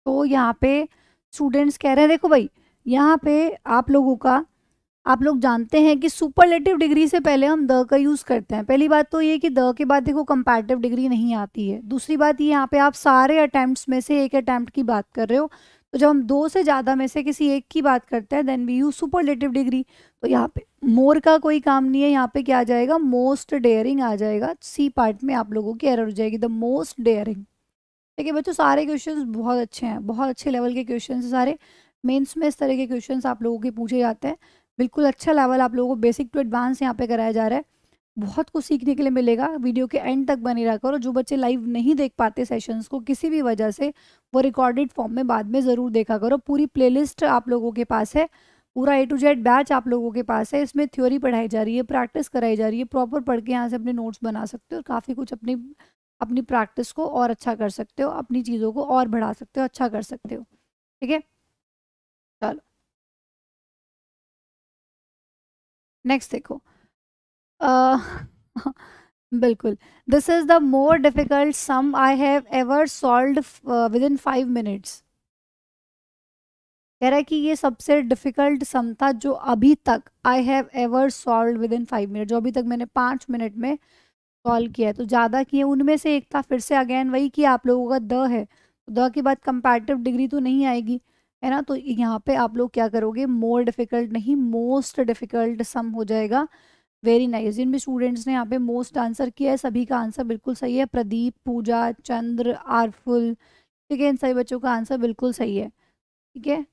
A: तो यहाँ पे स्टूडेंट्स कह रहे हैं देखो भाई
B: यहाँ पे आप लोगों का आप लोग जानते हैं कि सुपरलेटिव डिग्री से पहले हम द का यूज़ करते हैं पहली बात तो ये कि द के बाद देखो कंपेरेटिव डिग्री नहीं आती है दूसरी बात ये यहाँ पे आप सारे अटैम्प्ट में से एक अटैम्प्ट की बात कर रहे हो तो जब हम दो से ज़्यादा में से किसी एक की बात करते हैं then we use superlative degree तो यहाँ पे मोर का कोई काम नहीं है यहाँ पे क्या आ जाएगा मोस्ट डेयरिंग आ जाएगा सी पार्ट में आप लोगों की एरर हो जाएगी द मोस्ट डेयरिंग ठीक है बच्चों सारे क्वेश्चंस बहुत अच्छे हैं बहुत अच्छे लेवल के क्वेश्चन सारे मेन्स में इस तरह के क्वेश्चन आप लोगों के पूछे जाते हैं बिल्कुल अच्छा लेवल आप लोगों को बेसिक टू एडवांस यहाँ पे कराया जा रहा है बहुत कुछ सीखने के लिए मिलेगा वीडियो के एंड तक बने रहकर करो जो बच्चे लाइव नहीं देख पाते सेशंस को किसी भी वजह से वो रिकॉर्डेड फॉर्म में बाद में ज़रूर देखा करो पूरी प्लेलिस्ट आप लोगों के पास है पूरा ए टू जेड बैच आप लोगों के पास है इसमें थ्योरी पढ़ाई जा रही है प्रैक्टिस कराई जा रही है प्रॉपर पढ़ के यहाँ से अपने नोट्स बना सकते हो और काफ़ी कुछ अपनी अपनी प्रैक्टिस को और अच्छा
A: कर सकते हो अपनी चीज़ों को और बढ़ा सकते हो अच्छा कर सकते हो ठीक है चलो नेक्स्ट देखो बिल्कुल this is the more difficult sum I have
B: ever solve within five minutes कह रहा है कि ये सबसे डिफिकल्ट सम था जो अभी तक I have ever solve within five minute जो अभी तक मैंने पाँच मिनट में सॉल्व किया है तो ज़्यादा किए उनमें से एक था फिर से अगेन वही कि आप लोगों का द है तो द के बाद कंपेटिव डिग्री तो नहीं आएगी है ना तो यहाँ पे आप लोग क्या करोगे मोर डिफिकल्ट नहीं मोस्ट डिफिकल्ट सम हो जाएगा वेरी नाइस जिन भी स्टूडेंट्स ने यहाँ पे मोस्ट आंसर किया है सभी का आंसर बिल्कुल सही है प्रदीप पूजा चंद्र आरफुल ठीक है इन सभी बच्चों का आंसर बिल्कुल सही है ठीक है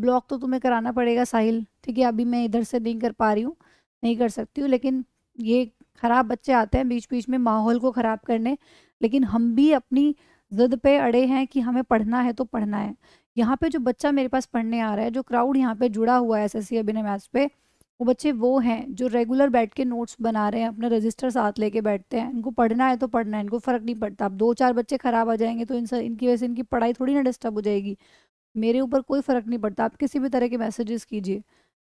B: ब्लॉक तो तुम्हें कराना पड़ेगा साहिल ठीक है अभी मैं इधर से नहीं कर पा रही हूँ नहीं कर सकती हूँ लेकिन ये ख़राब बच्चे आते हैं बीच बीच में माहौल को ख़राब करने लेकिन हम भी अपनी ज़िद पे अड़े हैं कि हमें पढ़ना है तो पढ़ना है यहाँ पे जो बच्चा मेरे पास पढ़ने आ रहा है जो क्राउड यहाँ पे जुड़ा हुआ है एस एस सी अभिनय मैथ्स पे वो बच्चे वो हैं जो रेगुलर बैठ के नोट्स बना रहे हैं अपने रजिस्टर साथ लेके बैठते हैं इनको पढ़ना है तो पढ़ना है इनको फ़र्क नहीं पड़ता अब दो चार बच्चे ख़राब आ जाएंगे तो इन इनकी वजह से इनकी पढ़ाई थोड़ी ना डिस्टर्ब हो जाएगी मेरे ऊपर कोई फ़र्क नहीं पड़ता आप किसी भी तरह के मैसेजेस कीजिए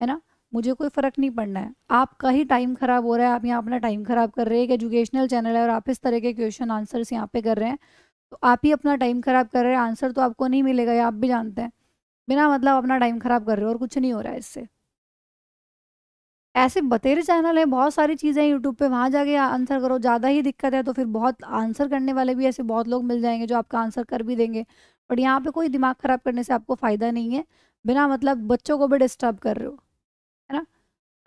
B: है ना मुझे कोई फ़र्क नहीं पड़ना है आपका ही टाइम ख़राब हो रहा है आप यहाँ अपना टाइम ख़राब कर रहे हैं एक एजुकेशनल चैनल है और आप इस तरह के क्वेश्चन आंसर्स यहाँ पे कर रहे हैं तो आप ही अपना टाइम ख़राब कर रहे हैं आंसर तो आपको नहीं मिलेगा आप भी जानते हैं बिना मतलब अपना टाइम ख़राब कर रहे हो और कुछ नहीं हो रहा है इससे ऐसे बतेरे चैनल हैं बहुत सारी चीज़ें हैं यूट्यूब पे वहाँ जाके आंसर करो ज़्यादा ही दिक्कत है तो फिर बहुत आंसर करने वाले भी ऐसे बहुत लोग मिल जाएंगे जो आपका आंसर कर भी देंगे बट यहाँ पे कोई दिमाग ख़राब करने से आपको फ़ायदा नहीं है बिना मतलब बच्चों को भी डिस्टर्ब कर रहे हो है ना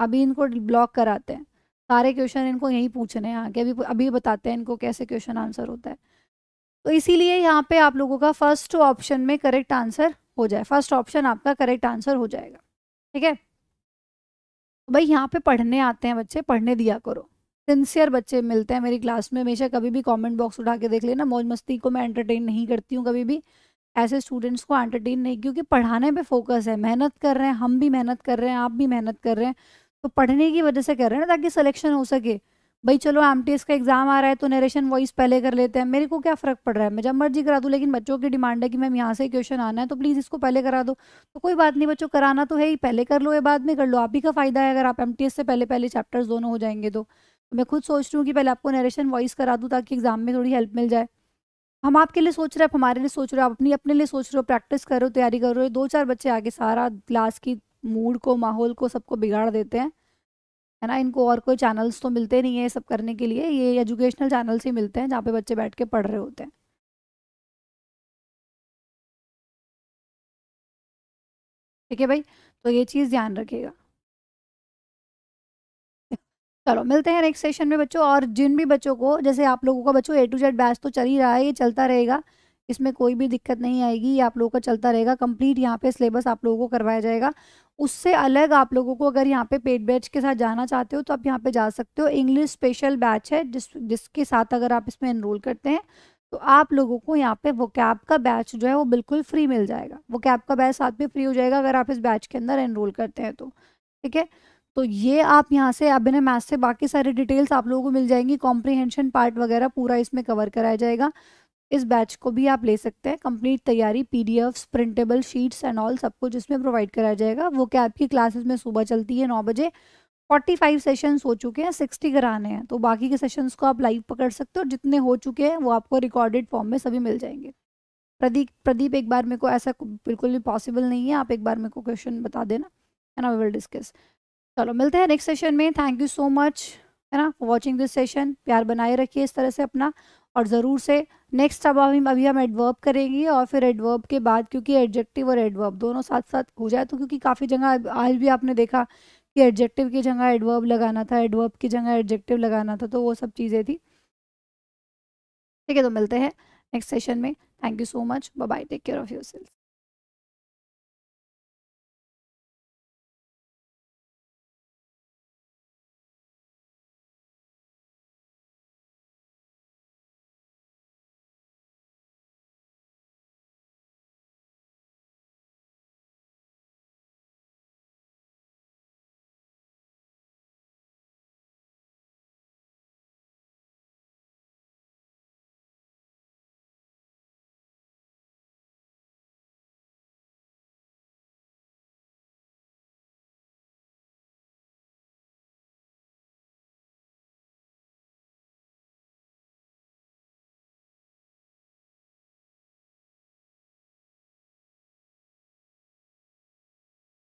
B: अभी इनको ब्लॉक कराते हैं सारे क्वेश्चन इनको यहीं पूछने हैं आगे अभी अभी बताते हैं इनको कैसे क्वेश्चन आंसर होता है तो इसीलिए यहाँ पे आप लोगों का फर्स्ट ऑप्शन में करेक्ट आंसर हो जाए फर्स्ट ऑप्शन आपका करेक्ट आंसर हो जाएगा ठीक है तो भाई यहाँ पे पढ़ने आते हैं बच्चे पढ़ने दिया करो सिंसियर बच्चे मिलते हैं मेरी क्लास में हमेशा कभी भी कमेंट बॉक्स उठा के देख लेना मौज मस्ती को मैं एंटरटेन नहीं करती हूँ कभी भी ऐसे स्टूडेंट्स को एंटरटेन नहीं क्योंकि पढ़ाने पे फोकस है मेहनत कर रहे हैं हम भी मेहनत कर रहे हैं आप भी मेहनत कर रहे हैं तो पढ़ने की वजह से कर रहे हैं ना ताकि सिलेक्शन हो सके भाई चलो एम का एग्ज़ाम आ रहा है तो नरेशन वॉइस पहले कर लेते हैं मेरे को क्या फ़र्क पड़ रहा है मैं जब मर्जी करा दूँ लेकिन बच्चों की डिमांड है कि मैम यहाँ से क्वेश्चन आना है तो प्लीज़ इसको पहले करा दो तो कोई बात नहीं बच्चों कराना तो है ही पहले कर लो या बाद में कर लो आप ही का फ़ायदा है अगर आप एम से पहले पहले चैप्टर्स दोनों हो जाएंगे तो।, तो मैं खुद सोच रही हूँ कि पहले आपको नरेशन वॉइस करा दूँ ताकि एग्ज़ाम में थोड़ी हेल्प मिल जाए हम आपके लिए सोच रहे हैं आप हमारे लिए सोच रहे हो आप अपनी अपने लिए सोच रहे हो प्रैक्टिस कर रहे हो तैयारी कर रहे हो दो चार बच्चे आगे सारा क्लास की मूड को माहौल को सबको बिगाड़ देते हैं है ना इनको और कोई चैनल्स
A: तो मिलते नहीं है सब करने के लिए ये एजुकेशनल चैनल्स ही मिलते हैं जहाँ पे बच्चे बैठ के पढ़ रहे होते हैं ठीक है भाई तो ये चीज़ ध्यान रखिएगा चलो
B: मिलते हैं नेक्स्ट सेशन में बच्चों और जिन भी बच्चों को जैसे आप लोगों का बच्चों ए टू जेड बैच तो चल ही रहा है ये चलता रहेगा इसमें कोई भी दिक्कत नहीं आएगी ये आप लोगों का चलता रहेगा कंप्लीट यहाँ पे सिलेबस आप लोगों को करवाया जाएगा उससे अलग आप लोगों को अगर यहाँ पे पेड बैच के साथ जाना चाहते हो तो आप यहाँ पे जा सकते हो इंग्लिश स्पेशल बैच है जिस जिसके साथ अगर आप इसमें इनरोल करते हैं तो आप लोगों को यहाँ पे वो कैब का बैच जो है वो बिल्कुल फ्री मिल जाएगा वो कैब का बैच साथ में फ्री हो जाएगा अगर आप इस बैच के अंदर एनरोल करते हैं तो ठीक है तो ये आप यहाँ से अभिनय मैथ से बाकी सारी डिटेल्स आप लोगों को मिल जाएंगी कॉम्प्रीहेंशन पार्ट वगैरह पूरा इसमें कवर कराया जाएगा इस बैच को भी आप ले सकते हैं कंप्लीट तैयारी PDFs printable sheets and all सब कुछ इसमें प्रोवाइड कराया जाएगा वो क्या आपकी क्लासेस में सुबह चलती है नौ बजे फोर्टी फाइव सेशन हो चुके हैं सिक्सटी कराने हैं तो बाकी के सेशंस को आप लाइव पकड़ सकते हो और जितने हो चुके हैं वो आपको रिकॉर्डेड फॉर्म में सभी मिल जाएंगे प्रदीप प्रदीप एक बार मेरे को ऐसा बिल्कुल भी पॉसिबल नहीं है आप एक बार मेरे को क्वेश्चन बता देना एंड आई विल डिस्कस चलो मिलते हैं नेक्स्ट सेशन में थैंक यू सो मच है ना वॉचिंग दिस सेशन प्यार बनाए रखिए इस तरह से अपना और ज़रूर से नेक्स्ट अब हम अभी हम एडवर्ब करेंगे और फिर एडवर्ब के बाद क्योंकि एडजेक्टिव और एडवर्ब दोनों साथ साथ हो जाए तो क्योंकि काफ़ी जगह आज भी आपने देखा कि एडजेक्टिव की जगह एडवर्ब लगाना था एडवर्ब की जगह
A: एडजेक्टिव लगाना था तो वो सब चीज़ें थी ठीक है तो मिलते हैं नेक्स्ट सेशन में thank you so much bye take care of your self